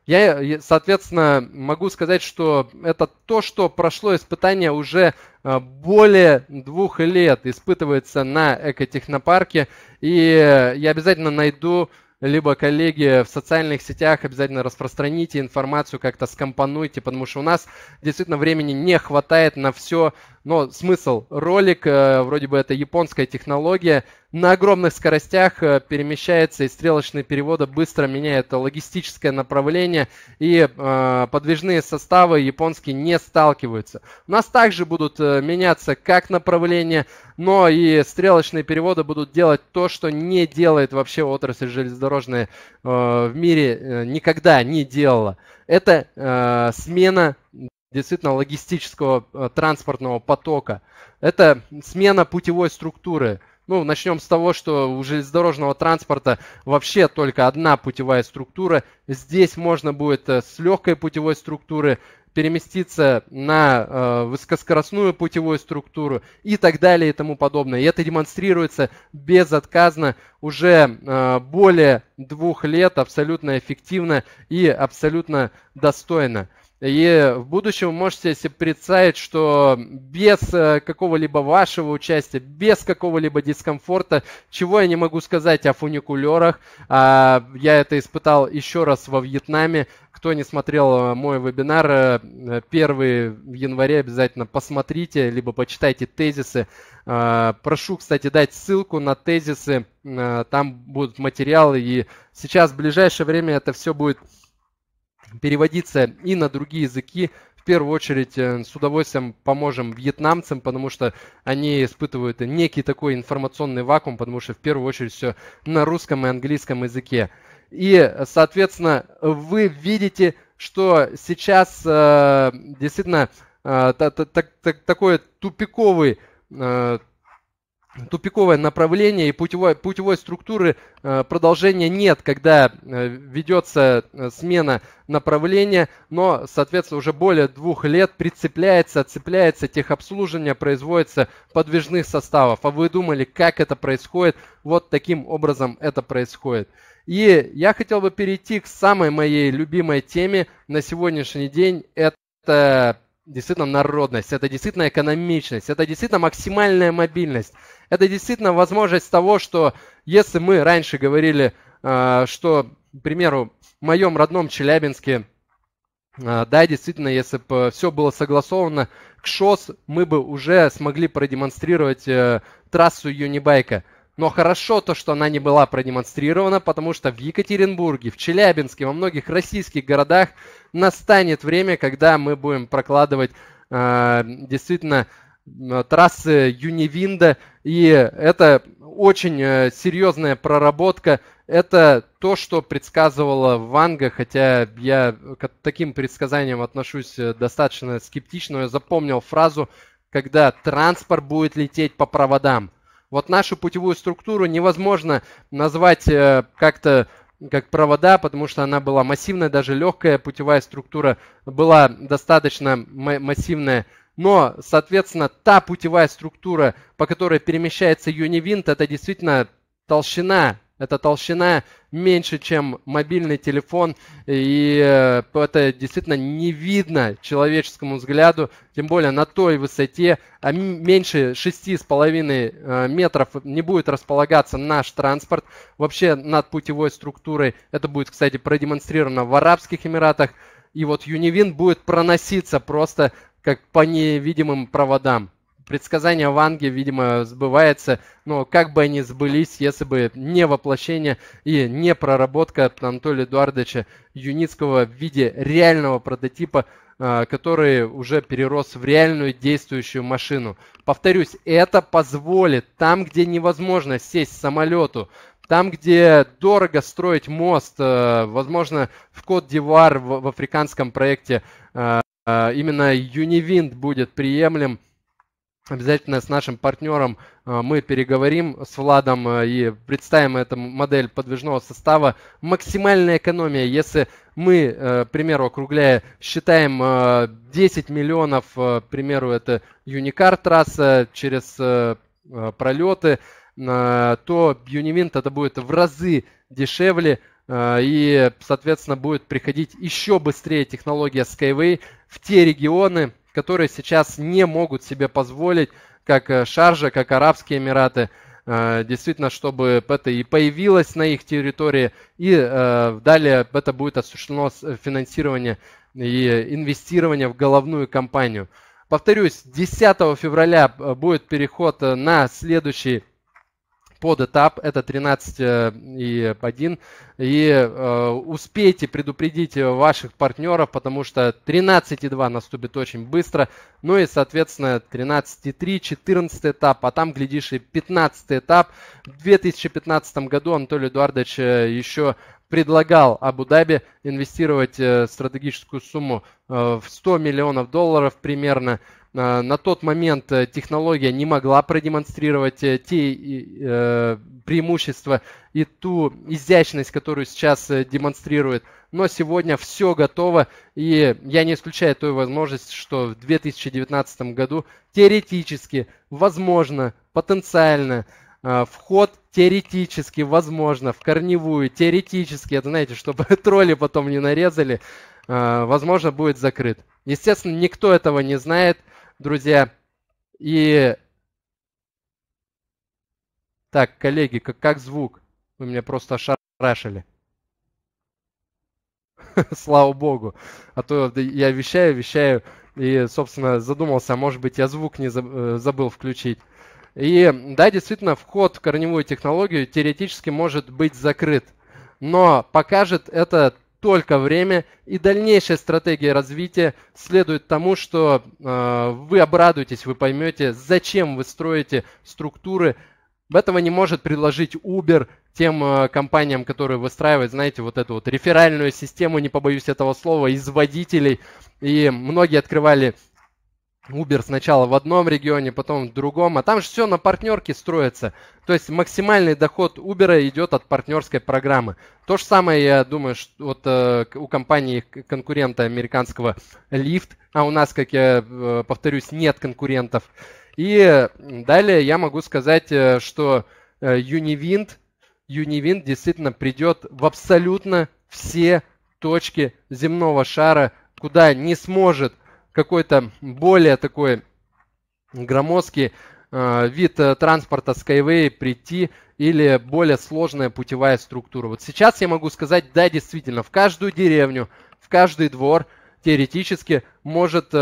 Я, соответственно, могу сказать, что это то, что прошло испытание уже более двух лет, испытывается на экотехнопарке, и я обязательно найду либо коллеги в социальных сетях обязательно распространите информацию, как-то скомпонуйте, потому что у нас действительно времени не хватает на все но смысл ролик, э, вроде бы это японская технология, на огромных скоростях э, перемещается и стрелочные переводы быстро меняют логистическое направление, и э, подвижные составы японские не сталкиваются. У нас также будут э, меняться как направления, но и стрелочные переводы будут делать то, что не делает вообще отрасль железнодорожная э, в мире, э, никогда не делала. Это э, смена действительно логистического э, транспортного потока. Это смена путевой структуры. Ну, начнем с того, что у железнодорожного транспорта вообще только одна путевая структура. Здесь можно будет э, с легкой путевой структуры переместиться на э, высокоскоростную путевую структуру и так далее и тому подобное. И это демонстрируется безотказно уже э, более двух лет абсолютно эффективно и абсолютно достойно. И в будущем вы можете себе представить, что без э, какого-либо вашего участия, без какого-либо дискомфорта, чего я не могу сказать о фуникулерах, а, я это испытал еще раз во Вьетнаме. Кто не смотрел э, мой вебинар, э, первый в январе обязательно посмотрите, либо почитайте тезисы. А, прошу, кстати, дать ссылку на тезисы, там будут материалы, и сейчас в ближайшее время это все будет переводиться и на другие языки. В первую очередь э, с удовольствием поможем вьетнамцам, потому что они испытывают некий такой информационный вакуум, потому что в первую очередь все на русском и английском языке. И, соответственно, вы видите, что сейчас э, действительно э, такой тупиковый тупиковое направление и путевой, путевой структуры э, продолжения нет, когда э, ведется э, смена направления, но, соответственно, уже более двух лет прицепляется, отцепляется, техобслуживание производится подвижных составов. А вы думали, как это происходит? Вот таким образом это происходит. И я хотел бы перейти к самой моей любимой теме на сегодняшний день. Это действительно народность, это действительно экономичность, это действительно максимальная мобильность, это действительно возможность того, что если мы раньше говорили, э, что, к примеру, в моем родном Челябинске, э, да, действительно, если бы все было согласовано, к ШОС мы бы уже смогли продемонстрировать э, трассу Юнибайка – но хорошо то, что она не была продемонстрирована, потому что в Екатеринбурге, в Челябинске, во многих российских городах настанет время, когда мы будем прокладывать э, действительно трассы Юнивинда. И это очень э, серьезная проработка. Это то, что предсказывала Ванга, хотя я к таким предсказаниям отношусь э, достаточно скептично. Я запомнил фразу, когда транспорт будет лететь по проводам – вот нашу путевую структуру невозможно назвать э, как-то как провода, потому что она была массивная, даже легкая путевая структура была достаточно массивная. Но, соответственно, та путевая структура, по которой перемещается юнивинт, это действительно толщина эта толщина меньше, чем мобильный телефон, и э, это действительно не видно человеческому взгляду, тем более на той высоте, а меньше 6,5 э, метров не будет располагаться наш транспорт. Вообще над путевой структурой, это будет, кстати, продемонстрировано в Арабских Эмиратах, и вот Юнивин будет проноситься просто как по невидимым проводам предсказание Ванги, видимо, сбывается, но как бы они сбылись, если бы не воплощение и не проработка Анатолия Эдуардовича Юницкого в виде реального прототипа, а, который уже перерос в реальную действующую машину. Повторюсь, это позволит там, где невозможно сесть самолету, там, где дорого строить мост, а, возможно, в Кот-Дивуар в, в африканском проекте а, именно Юнивинд будет приемлем – Обязательно с нашим партнером э, мы переговорим с Владом э, и представим эту модель подвижного состава. Максимальная экономия, если мы, э, к примеру, округляя, считаем 10 миллионов, к примеру, это Юникар трасса через пролеты, то Юнивинт это будет в разы дешевле, и, соответственно, будет приходить еще быстрее технология Skyway в те регионы, которые сейчас не могут себе позволить, как э, Шаржа, как Арабские Эмираты, э, действительно, чтобы это и появилось на их территории, и э, далее это будет осуществлено финансирование и инвестирование в головную компанию. Повторюсь, 10 февраля будет переход на следующий под этап, это 13 э, и 1. И э, успейте предупредить ваших партнеров, потому что и 13,2 наступит очень быстро. Ну и, соответственно, и 13,3, 14 этап, а там, глядишь, и 15 этап. В 2015 году Анатолий Эдуардович э, еще предлагал Абу-Даби инвестировать э, стратегическую сумму в 100 миллионов долларов примерно – Э, на тот момент э, технология не могла продемонстрировать э, те преимущества и ту изящность, которую сейчас демонстрирует. Но сегодня все готово, и я не исключаю той возможности, что в 2019 году теоретически, возможно, потенциально вход теоретически, возможно, в корневую, теоретически, это знаете, чтобы [laughs] тролли потом не нарезали, возможно, будет закрыт. Естественно, никто этого не знает – друзья. И... Так, коллеги, как, как звук? Вы меня просто ошарашили. [laughs] Слава богу. А то я вещаю, вещаю, и, собственно, задумался, а может быть, я звук не э, забыл включить. И да, действительно, вход в корневую технологию теоретически может быть закрыт. Но покажет это только время, и дальнейшая стратегия развития следует тому, что э, вы обрадуетесь, вы поймете, зачем вы строите структуры. Этого не может предложить Uber тем э, компаниям, которые выстраивают, знаете, вот эту вот реферальную систему, не побоюсь этого слова, из водителей. И многие открывали Uber сначала в одном регионе, потом в другом, а там же все на партнерке строится. То есть максимальный доход Uber идет от партнерской программы. То же самое, я думаю, что вот э, у компании конкурента американского Lyft, а у нас, как я э, повторюсь, нет конкурентов. И далее я могу сказать, э, что э, Univind, Univind действительно придет в абсолютно все точки земного шара, куда не сможет какой-то более такой громоздкий э, вид э, транспорта Skyway прийти или более сложная путевая структура. Вот сейчас я могу сказать, да, действительно, в каждую деревню, в каждый двор теоретически может э,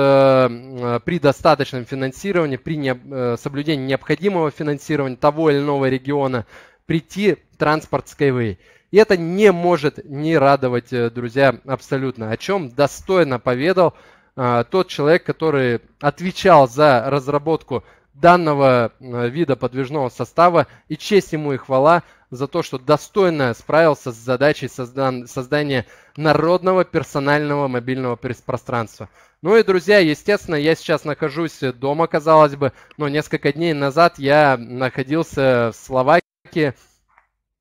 э при достаточном финансировании, при не, э, соблюдении необходимого финансирования того или иного региона прийти транспорт Skyway. И это не может не радовать, друзья, абсолютно, о чем достойно поведал а, тот человек, который отвечал за разработку данного а, вида подвижного состава, и честь ему и хвала за то, что достойно справился с задачей создан- создания народного персонального мобильного пространства. Ну и, друзья, естественно, я сейчас нахожусь дома, казалось бы, но несколько дней назад я находился в Словакии.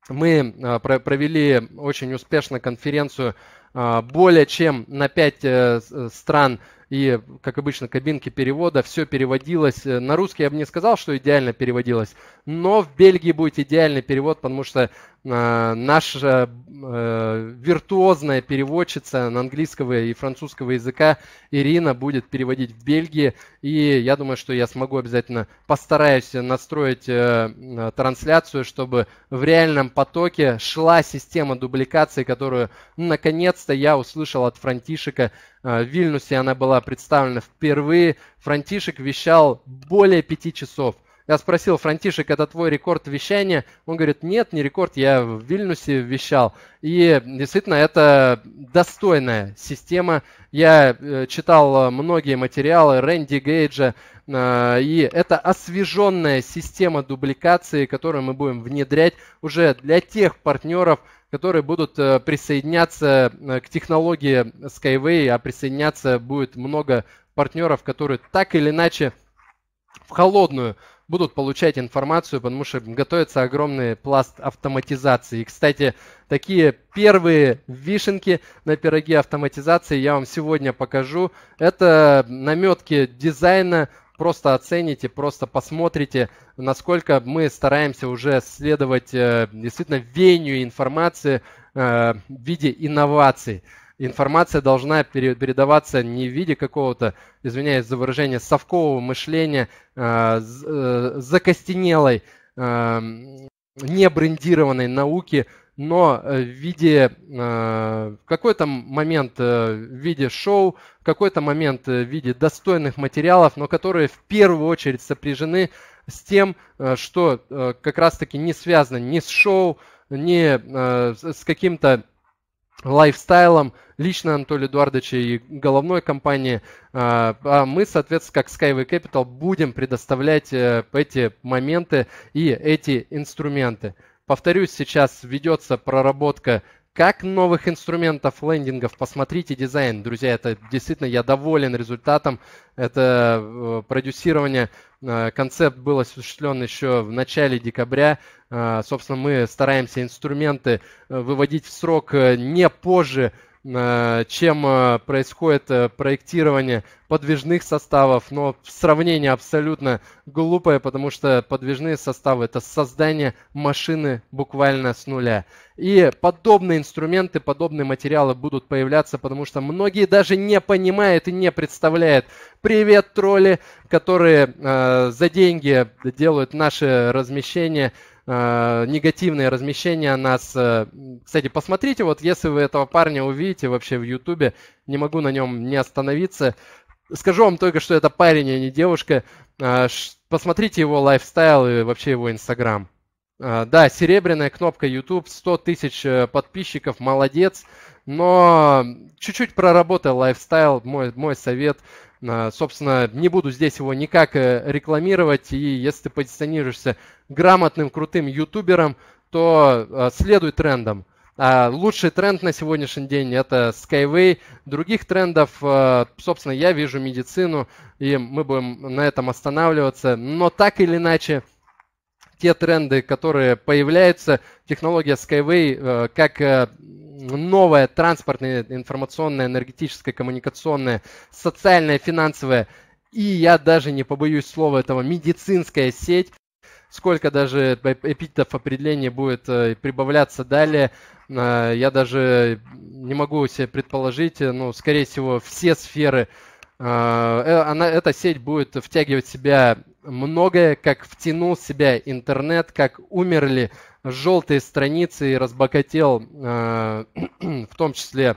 Мы а, провели очень успешно конференцию а, более чем на 5 э, э, стран и, как обычно, кабинки перевода, все переводилось. Э, на русский я бы не сказал, что идеально переводилось, но в Бельгии будет идеальный перевод, потому что Э, наша э, виртуозная переводчица на английского и французского языка Ирина будет переводить в Бельгии. И я думаю, что я смогу обязательно постараюсь настроить э, трансляцию, чтобы в реальном потоке шла система дубликации, которую наконец-то я услышал от Франтишика. В Вильнюсе она была представлена впервые. Франтишек вещал более пяти часов – я спросил, Франтишек, это твой рекорд вещания? Он говорит, нет, не рекорд, я в Вильнюсе вещал. И действительно, это достойная система. Я э, читал э, многие материалы Рэнди Гейджа, э, и это освеженная система дубликации, которую мы будем внедрять уже для тех партнеров, которые будут присоединяться к технологии Skyway, а присоединяться будет много партнеров, которые так или иначе в холодную будут получать информацию, потому что готовится огромный пласт автоматизации. И, кстати, такие первые вишенки на пироге автоматизации я вам сегодня покажу. Это наметки дизайна, просто оцените, просто посмотрите, насколько мы стараемся уже следовать э, действительно веню информации э, в виде инноваций информация должна передаваться не в виде какого-то, извиняюсь за выражение, совкового мышления, а, э, закостенелой, эм, не брендированной науки, но э, в виде, э, в какой-то момент в виде шоу, в какой-то момент в виде достойных материалов, но которые в первую очередь сопряжены с тем, что как раз-таки не связано ни с шоу, ни с каким-то лайфстайлом лично Анатолия Эдуардовича и головной компании. А, а мы, соответственно, как Skyway Capital будем предоставлять э, эти моменты и эти инструменты. Повторюсь, сейчас ведется проработка как новых инструментов лендингов, посмотрите дизайн, друзья, это действительно, я доволен результатом. Это э, продюсирование, э, концепт был осуществлен еще в начале декабря. Э, собственно, мы стараемся инструменты выводить в срок не позже Э, чем э, происходит э, проектирование подвижных составов, но сравнение абсолютно глупое, потому что подвижные составы – это создание машины буквально с нуля. И подобные инструменты, подобные материалы будут появляться, потому что многие даже не понимают и не представляют. Привет, тролли, которые э, за деньги делают наши размещения – э, негативные размещения нас. Э, кстати, посмотрите, вот если вы этого парня увидите вообще в Ютубе, не могу на нем не остановиться. Скажу вам только, что это парень, а не девушка. Э, посмотрите его лайфстайл и вообще его Инстаграм. Э, да, серебряная кнопка YouTube, 100 тысяч э, подписчиков, молодец. Но чуть-чуть проработай лайфстайл, мой, мой совет. А, собственно, не буду здесь его никак э, рекламировать, и если ты позиционируешься грамотным, крутым ютубером, то а, следуй трендам. А, лучший тренд на сегодняшний день это Skyway. Других трендов, собственно, я вижу медицину, и мы будем на этом останавливаться. Но так или иначе, те тренды, которые появляются, технология Skyway э, как э, новая транспортная, информационная, энергетическая, коммуникационная, социальная, финансовая и, я даже не побоюсь слова этого, медицинская сеть, сколько даже эпитетов определений будет э, прибавляться далее, я даже не могу себе предположить, ну, скорее всего, все сферы, она, эта сеть будет втягивать в себя многое, как втянул в себя интернет, как умерли желтые страницы и разбогател, э, [clears throat] в том числе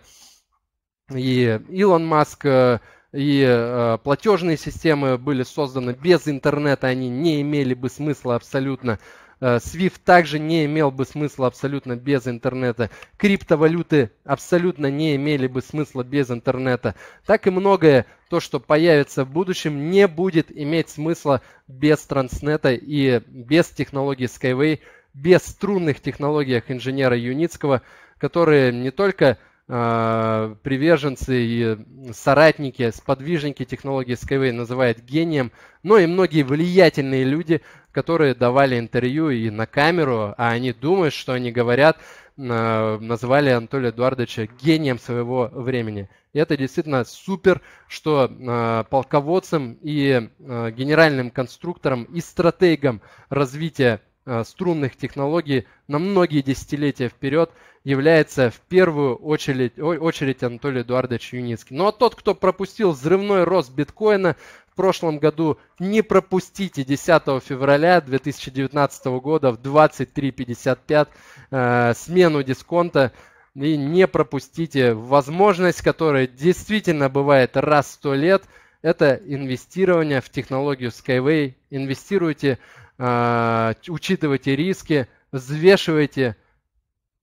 и Илон Маск, э, и э, платежные системы были созданы без интернета, они не имели бы смысла абсолютно. SWIFT э, также не имел бы смысла абсолютно без интернета. Криптовалюты абсолютно не имели бы смысла без интернета. Так и многое, то, что появится в будущем, не будет иметь смысла без транснета и без технологии Skyway, без струнных технологиях инженера Юницкого, которые не только э, приверженцы и соратники, сподвижники технологии Skyway называют гением, но и многие влиятельные люди которые давали интервью и на камеру, а они думают, что они говорят, э, назвали Анатолия Эдуардовича гением своего времени. И это действительно супер, что э, полководцем и э, генеральным конструктором и стратегом развития струнных технологий на многие десятилетия вперед является в первую очередь, очередь Анатолий Эдуардович Юницкий. Ну а тот, кто пропустил взрывной рост биткоина, прошлом году. Не пропустите 10 февраля 2019 года в 23.55 э, смену дисконта и не пропустите возможность, которая действительно бывает раз в 100 лет. Это инвестирование в технологию Skyway. Инвестируйте, э, учитывайте риски, взвешивайте,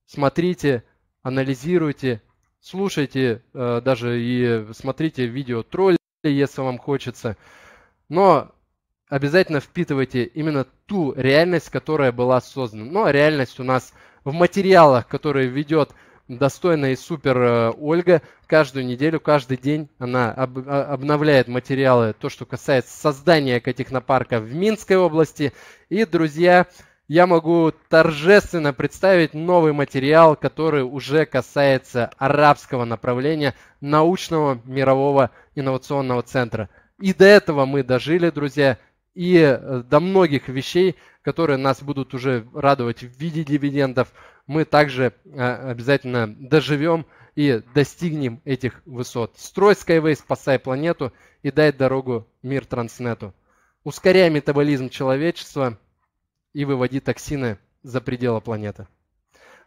смотрите, анализируйте, слушайте э, даже и смотрите видео тролль если вам хочется. Но обязательно впитывайте именно ту реальность, которая была создана. Но реальность у нас в материалах, которые ведет достойная и супер э, Ольга. Каждую неделю, каждый день она об, а, обновляет материалы, то, что касается создания экотехнопарка в Минской области. И, друзья, я могу торжественно представить новый материал, который уже касается арабского направления научного мирового инновационного центра. И до этого мы дожили, друзья, и э, до многих вещей, которые нас будут уже радовать в виде дивидендов, мы также э, обязательно доживем и достигнем этих высот. Строй Skyway, спасай планету и дай дорогу мир Транснету. Ускоряй метаболизм человечества – и выводи токсины за пределы планеты.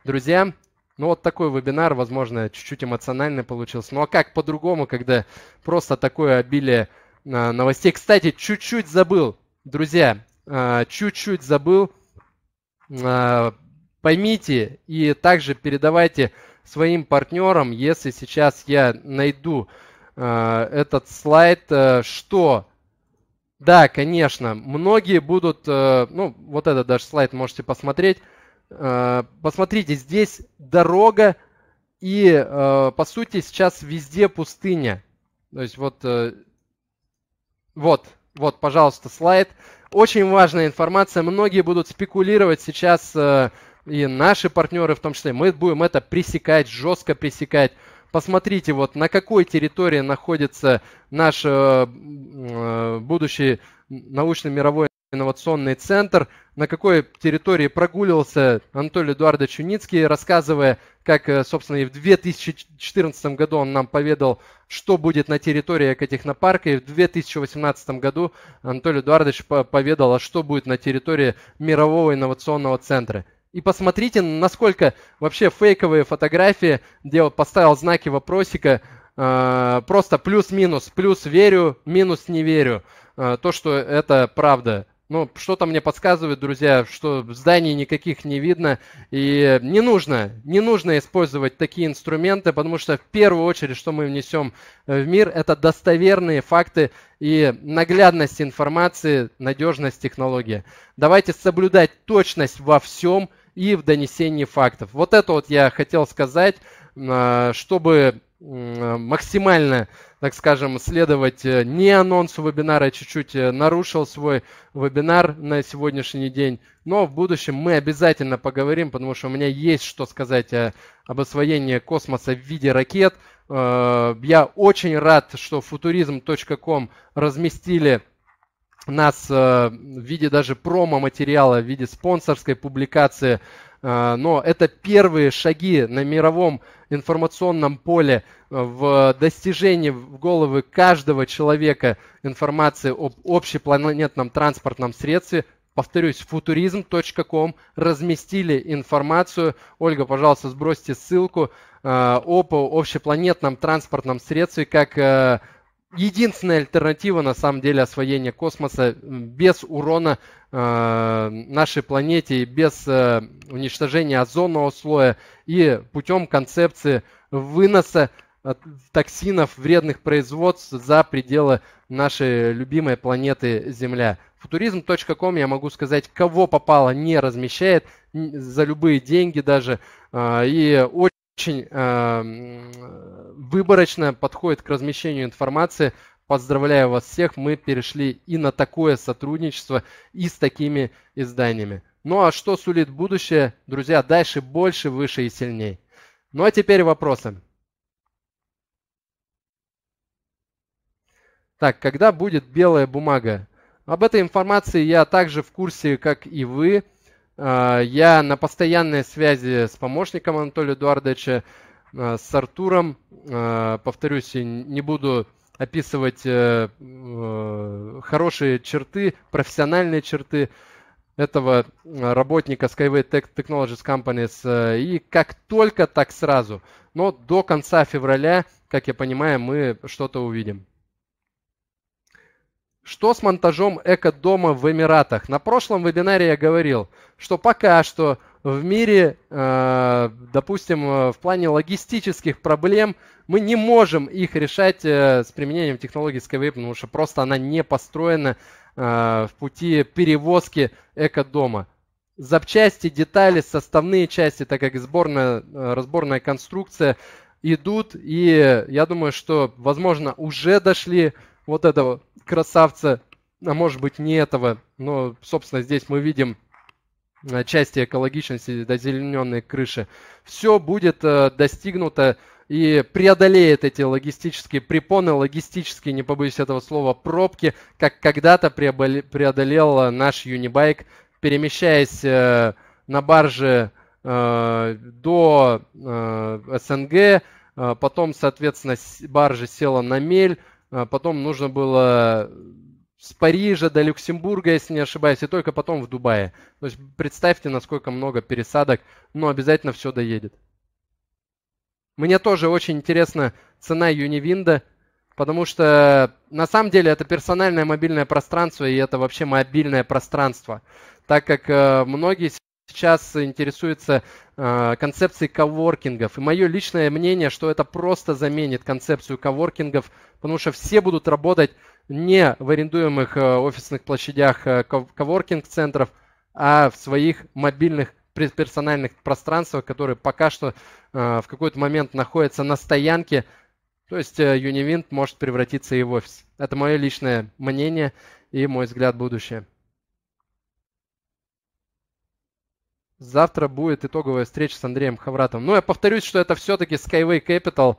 Друзья, ну вот такой вебинар, возможно, чуть-чуть эмоциональный получился. Ну а как по-другому, когда просто такое обилие а, новостей. Кстати, чуть-чуть забыл, друзья, а, чуть-чуть забыл. А, поймите и также передавайте своим партнерам, если сейчас я найду этот слайд, э, что да, конечно. Многие будут, э, ну, вот этот даже слайд можете посмотреть. Э, посмотрите, здесь дорога, и, э, по сути, сейчас везде пустыня. То есть вот, вот, вот, пожалуйста, слайд. Очень важная информация. Многие будут спекулировать сейчас, и наши партнеры в том числе. Мы будем это пресекать, жестко пресекать посмотрите, вот на какой территории находится наш э, э, будущий научно-мировой инновационный центр, на какой территории прогуливался Анатолий Эдуардович Юницкий, рассказывая, как, э, собственно, и в 2014 году он нам поведал, что будет на территории экотехнопарка, и в 2018 году Анатолий Эдуардович поведал, а что будет на территории мирового инновационного центра. И посмотрите, насколько вообще фейковые фотографии, где вот поставил знаки вопросика, э, просто плюс-минус, плюс верю, минус не верю, э, то, что это правда. Ну, что-то мне подсказывает, друзья, что зданий никаких не видно. И не нужно, не нужно использовать такие инструменты, потому что в первую очередь, что мы внесем в мир, это достоверные факты и наглядность информации, надежность технологии. Давайте соблюдать точность во всем – и в донесении фактов. Вот это вот я хотел сказать, а, чтобы максимально, так скажем, следовать э, не анонсу вебинара, а чуть-чуть э, нарушил свой вебинар на сегодняшний день. Но в будущем мы обязательно поговорим, потому что у меня есть что сказать о, э, об освоении космоса в виде ракет. Я очень рад, что futurism.com разместили нас э, в виде даже промо-материала, в виде спонсорской публикации. Э, но это первые шаги на мировом информационном поле э, в достижении в головы каждого человека информации об общепланетном транспортном средстве. Повторюсь, futurism.com разместили информацию. Ольга, пожалуйста, сбросьте ссылку об общепланетном транспортном средстве как единственная альтернатива на самом деле освоения космоса без урона э, нашей планете, без э, уничтожения озонного слоя и путем концепции выноса токсинов, вредных производств за пределы нашей любимой планеты Земля. Футуризм.ком, я могу сказать, кого попало не размещает за любые деньги даже. Э, и очень очень э, выборочно подходит к размещению информации. Поздравляю вас всех, мы перешли и на такое сотрудничество, и с такими изданиями. Ну а что сулит будущее, друзья, дальше больше, выше и сильней. Ну а теперь вопросы. Так, когда будет белая бумага? Об этой информации я также в курсе, как и вы. А, я на постоянной связи с помощником Анатолия Эдуардовича, а, с Артуром. А, повторюсь, не буду описывать э, э, хорошие черты, профессиональные черты этого работника Skyway Technologies Companies. Э, и как только, так сразу. Но до конца февраля, как я понимаю, мы что-то увидим. Что с монтажом эко-дома в Эмиратах? На прошлом вебинаре я говорил, что пока что в мире, э, допустим, э, в плане логистических проблем мы не можем их решать э, с применением технологии Skyway, потому что просто она не построена в пути перевозки эко-дома. Запчасти, детали, составные части, так как сборная, разборная конструкция идут, и я думаю, что, возможно, уже дошли вот этого красавца, а может быть не этого, но, собственно, здесь мы видим э, части экологичности, дозелененной крыши. Все будет э, достигнуто и преодолеет эти логистические препоны, логистические, не побоюсь этого слова, пробки, как когда-то преодолел э, наш Юнибайк, перемещаясь на барже до СНГ, потом, соответственно, баржа села на мель, а потом нужно было с Парижа до Люксембурга, если не ошибаюсь, и только потом в Дубае. То есть представьте, насколько много пересадок, но обязательно все доедет. Мне тоже очень интересна цена Юнивинда, потому что на самом деле это персональное мобильное пространство, и это вообще мобильное пространство, так как э, многие сейчас интересуется э, концепцией коворкингов. И мое личное мнение, что это просто заменит концепцию коворкингов, потому что все будут работать не в арендуемых э, офисных площадях э, коворкинг-центров, а в своих мобильных персональных пространствах, которые пока что э, в какой-то момент находятся на стоянке. То есть э, может превратиться и в офис. Это мое личное мнение и мой взгляд в будущее. Завтра будет итоговая встреча с Андреем Хавратом. Но ну, я повторюсь, что это все-таки Skyway Capital.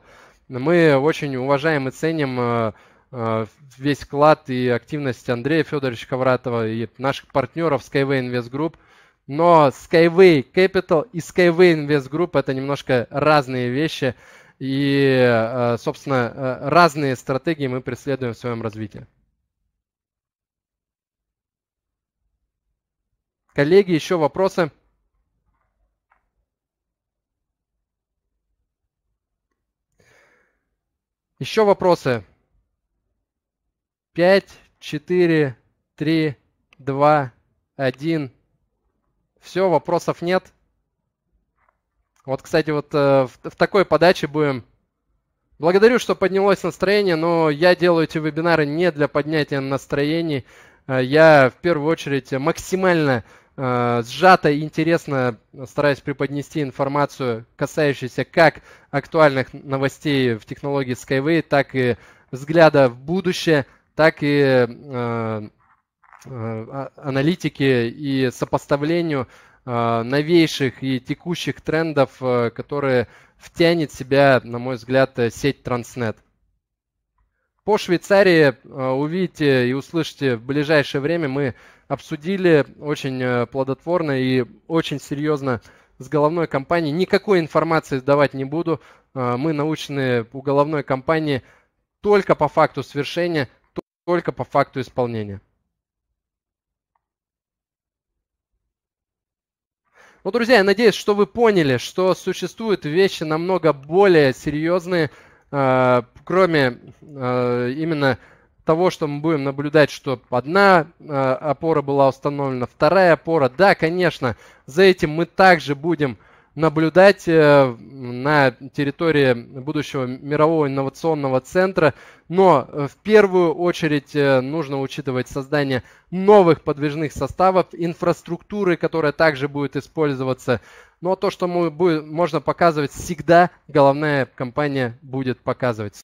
Мы очень уважаем и ценим э, э, весь вклад и активность Андрея Федоровича Хавратова и наших партнеров Skyway Invest Group. Но Skyway Capital и Skyway Invest Group это немножко разные вещи. И, э, собственно, разные стратегии мы преследуем в своем развитии. Коллеги, еще вопросы? Еще вопросы? 5, 4, 3, 2, 1. Все, вопросов нет. Вот, кстати, вот э, в, в такой подаче будем. Благодарю, что поднялось настроение, но я делаю эти вебинары не для поднятия настроений. Э, я в первую очередь максимально Э, сжато и интересно стараюсь преподнести информацию, касающуюся как актуальных новостей в технологии Skyway, так и взгляда в будущее, так и э, э, а, аналитики и сопоставлению новейших и текущих трендов, которые втянет себя, на мой взгляд, сеть Transnet. По Швейцарии увидите и услышите в ближайшее время мы обсудили очень э, плодотворно и очень серьезно с головной компанией. Никакой информации сдавать не буду. Э, мы научены у головной компании только по факту свершения, только по факту исполнения. Ну, друзья, я надеюсь, что вы поняли, что существуют вещи намного более серьезные, э, кроме именно того, что мы будем наблюдать, что одна э, опора была установлена, вторая опора. Да, конечно, за этим мы также будем наблюдать э, на территории будущего мирового инновационного центра, но э, в первую очередь э, нужно учитывать создание новых подвижных составов, инфраструктуры, которая также будет использоваться. Но ну, а то, что мы будем, можно показывать всегда, головная компания будет показывать.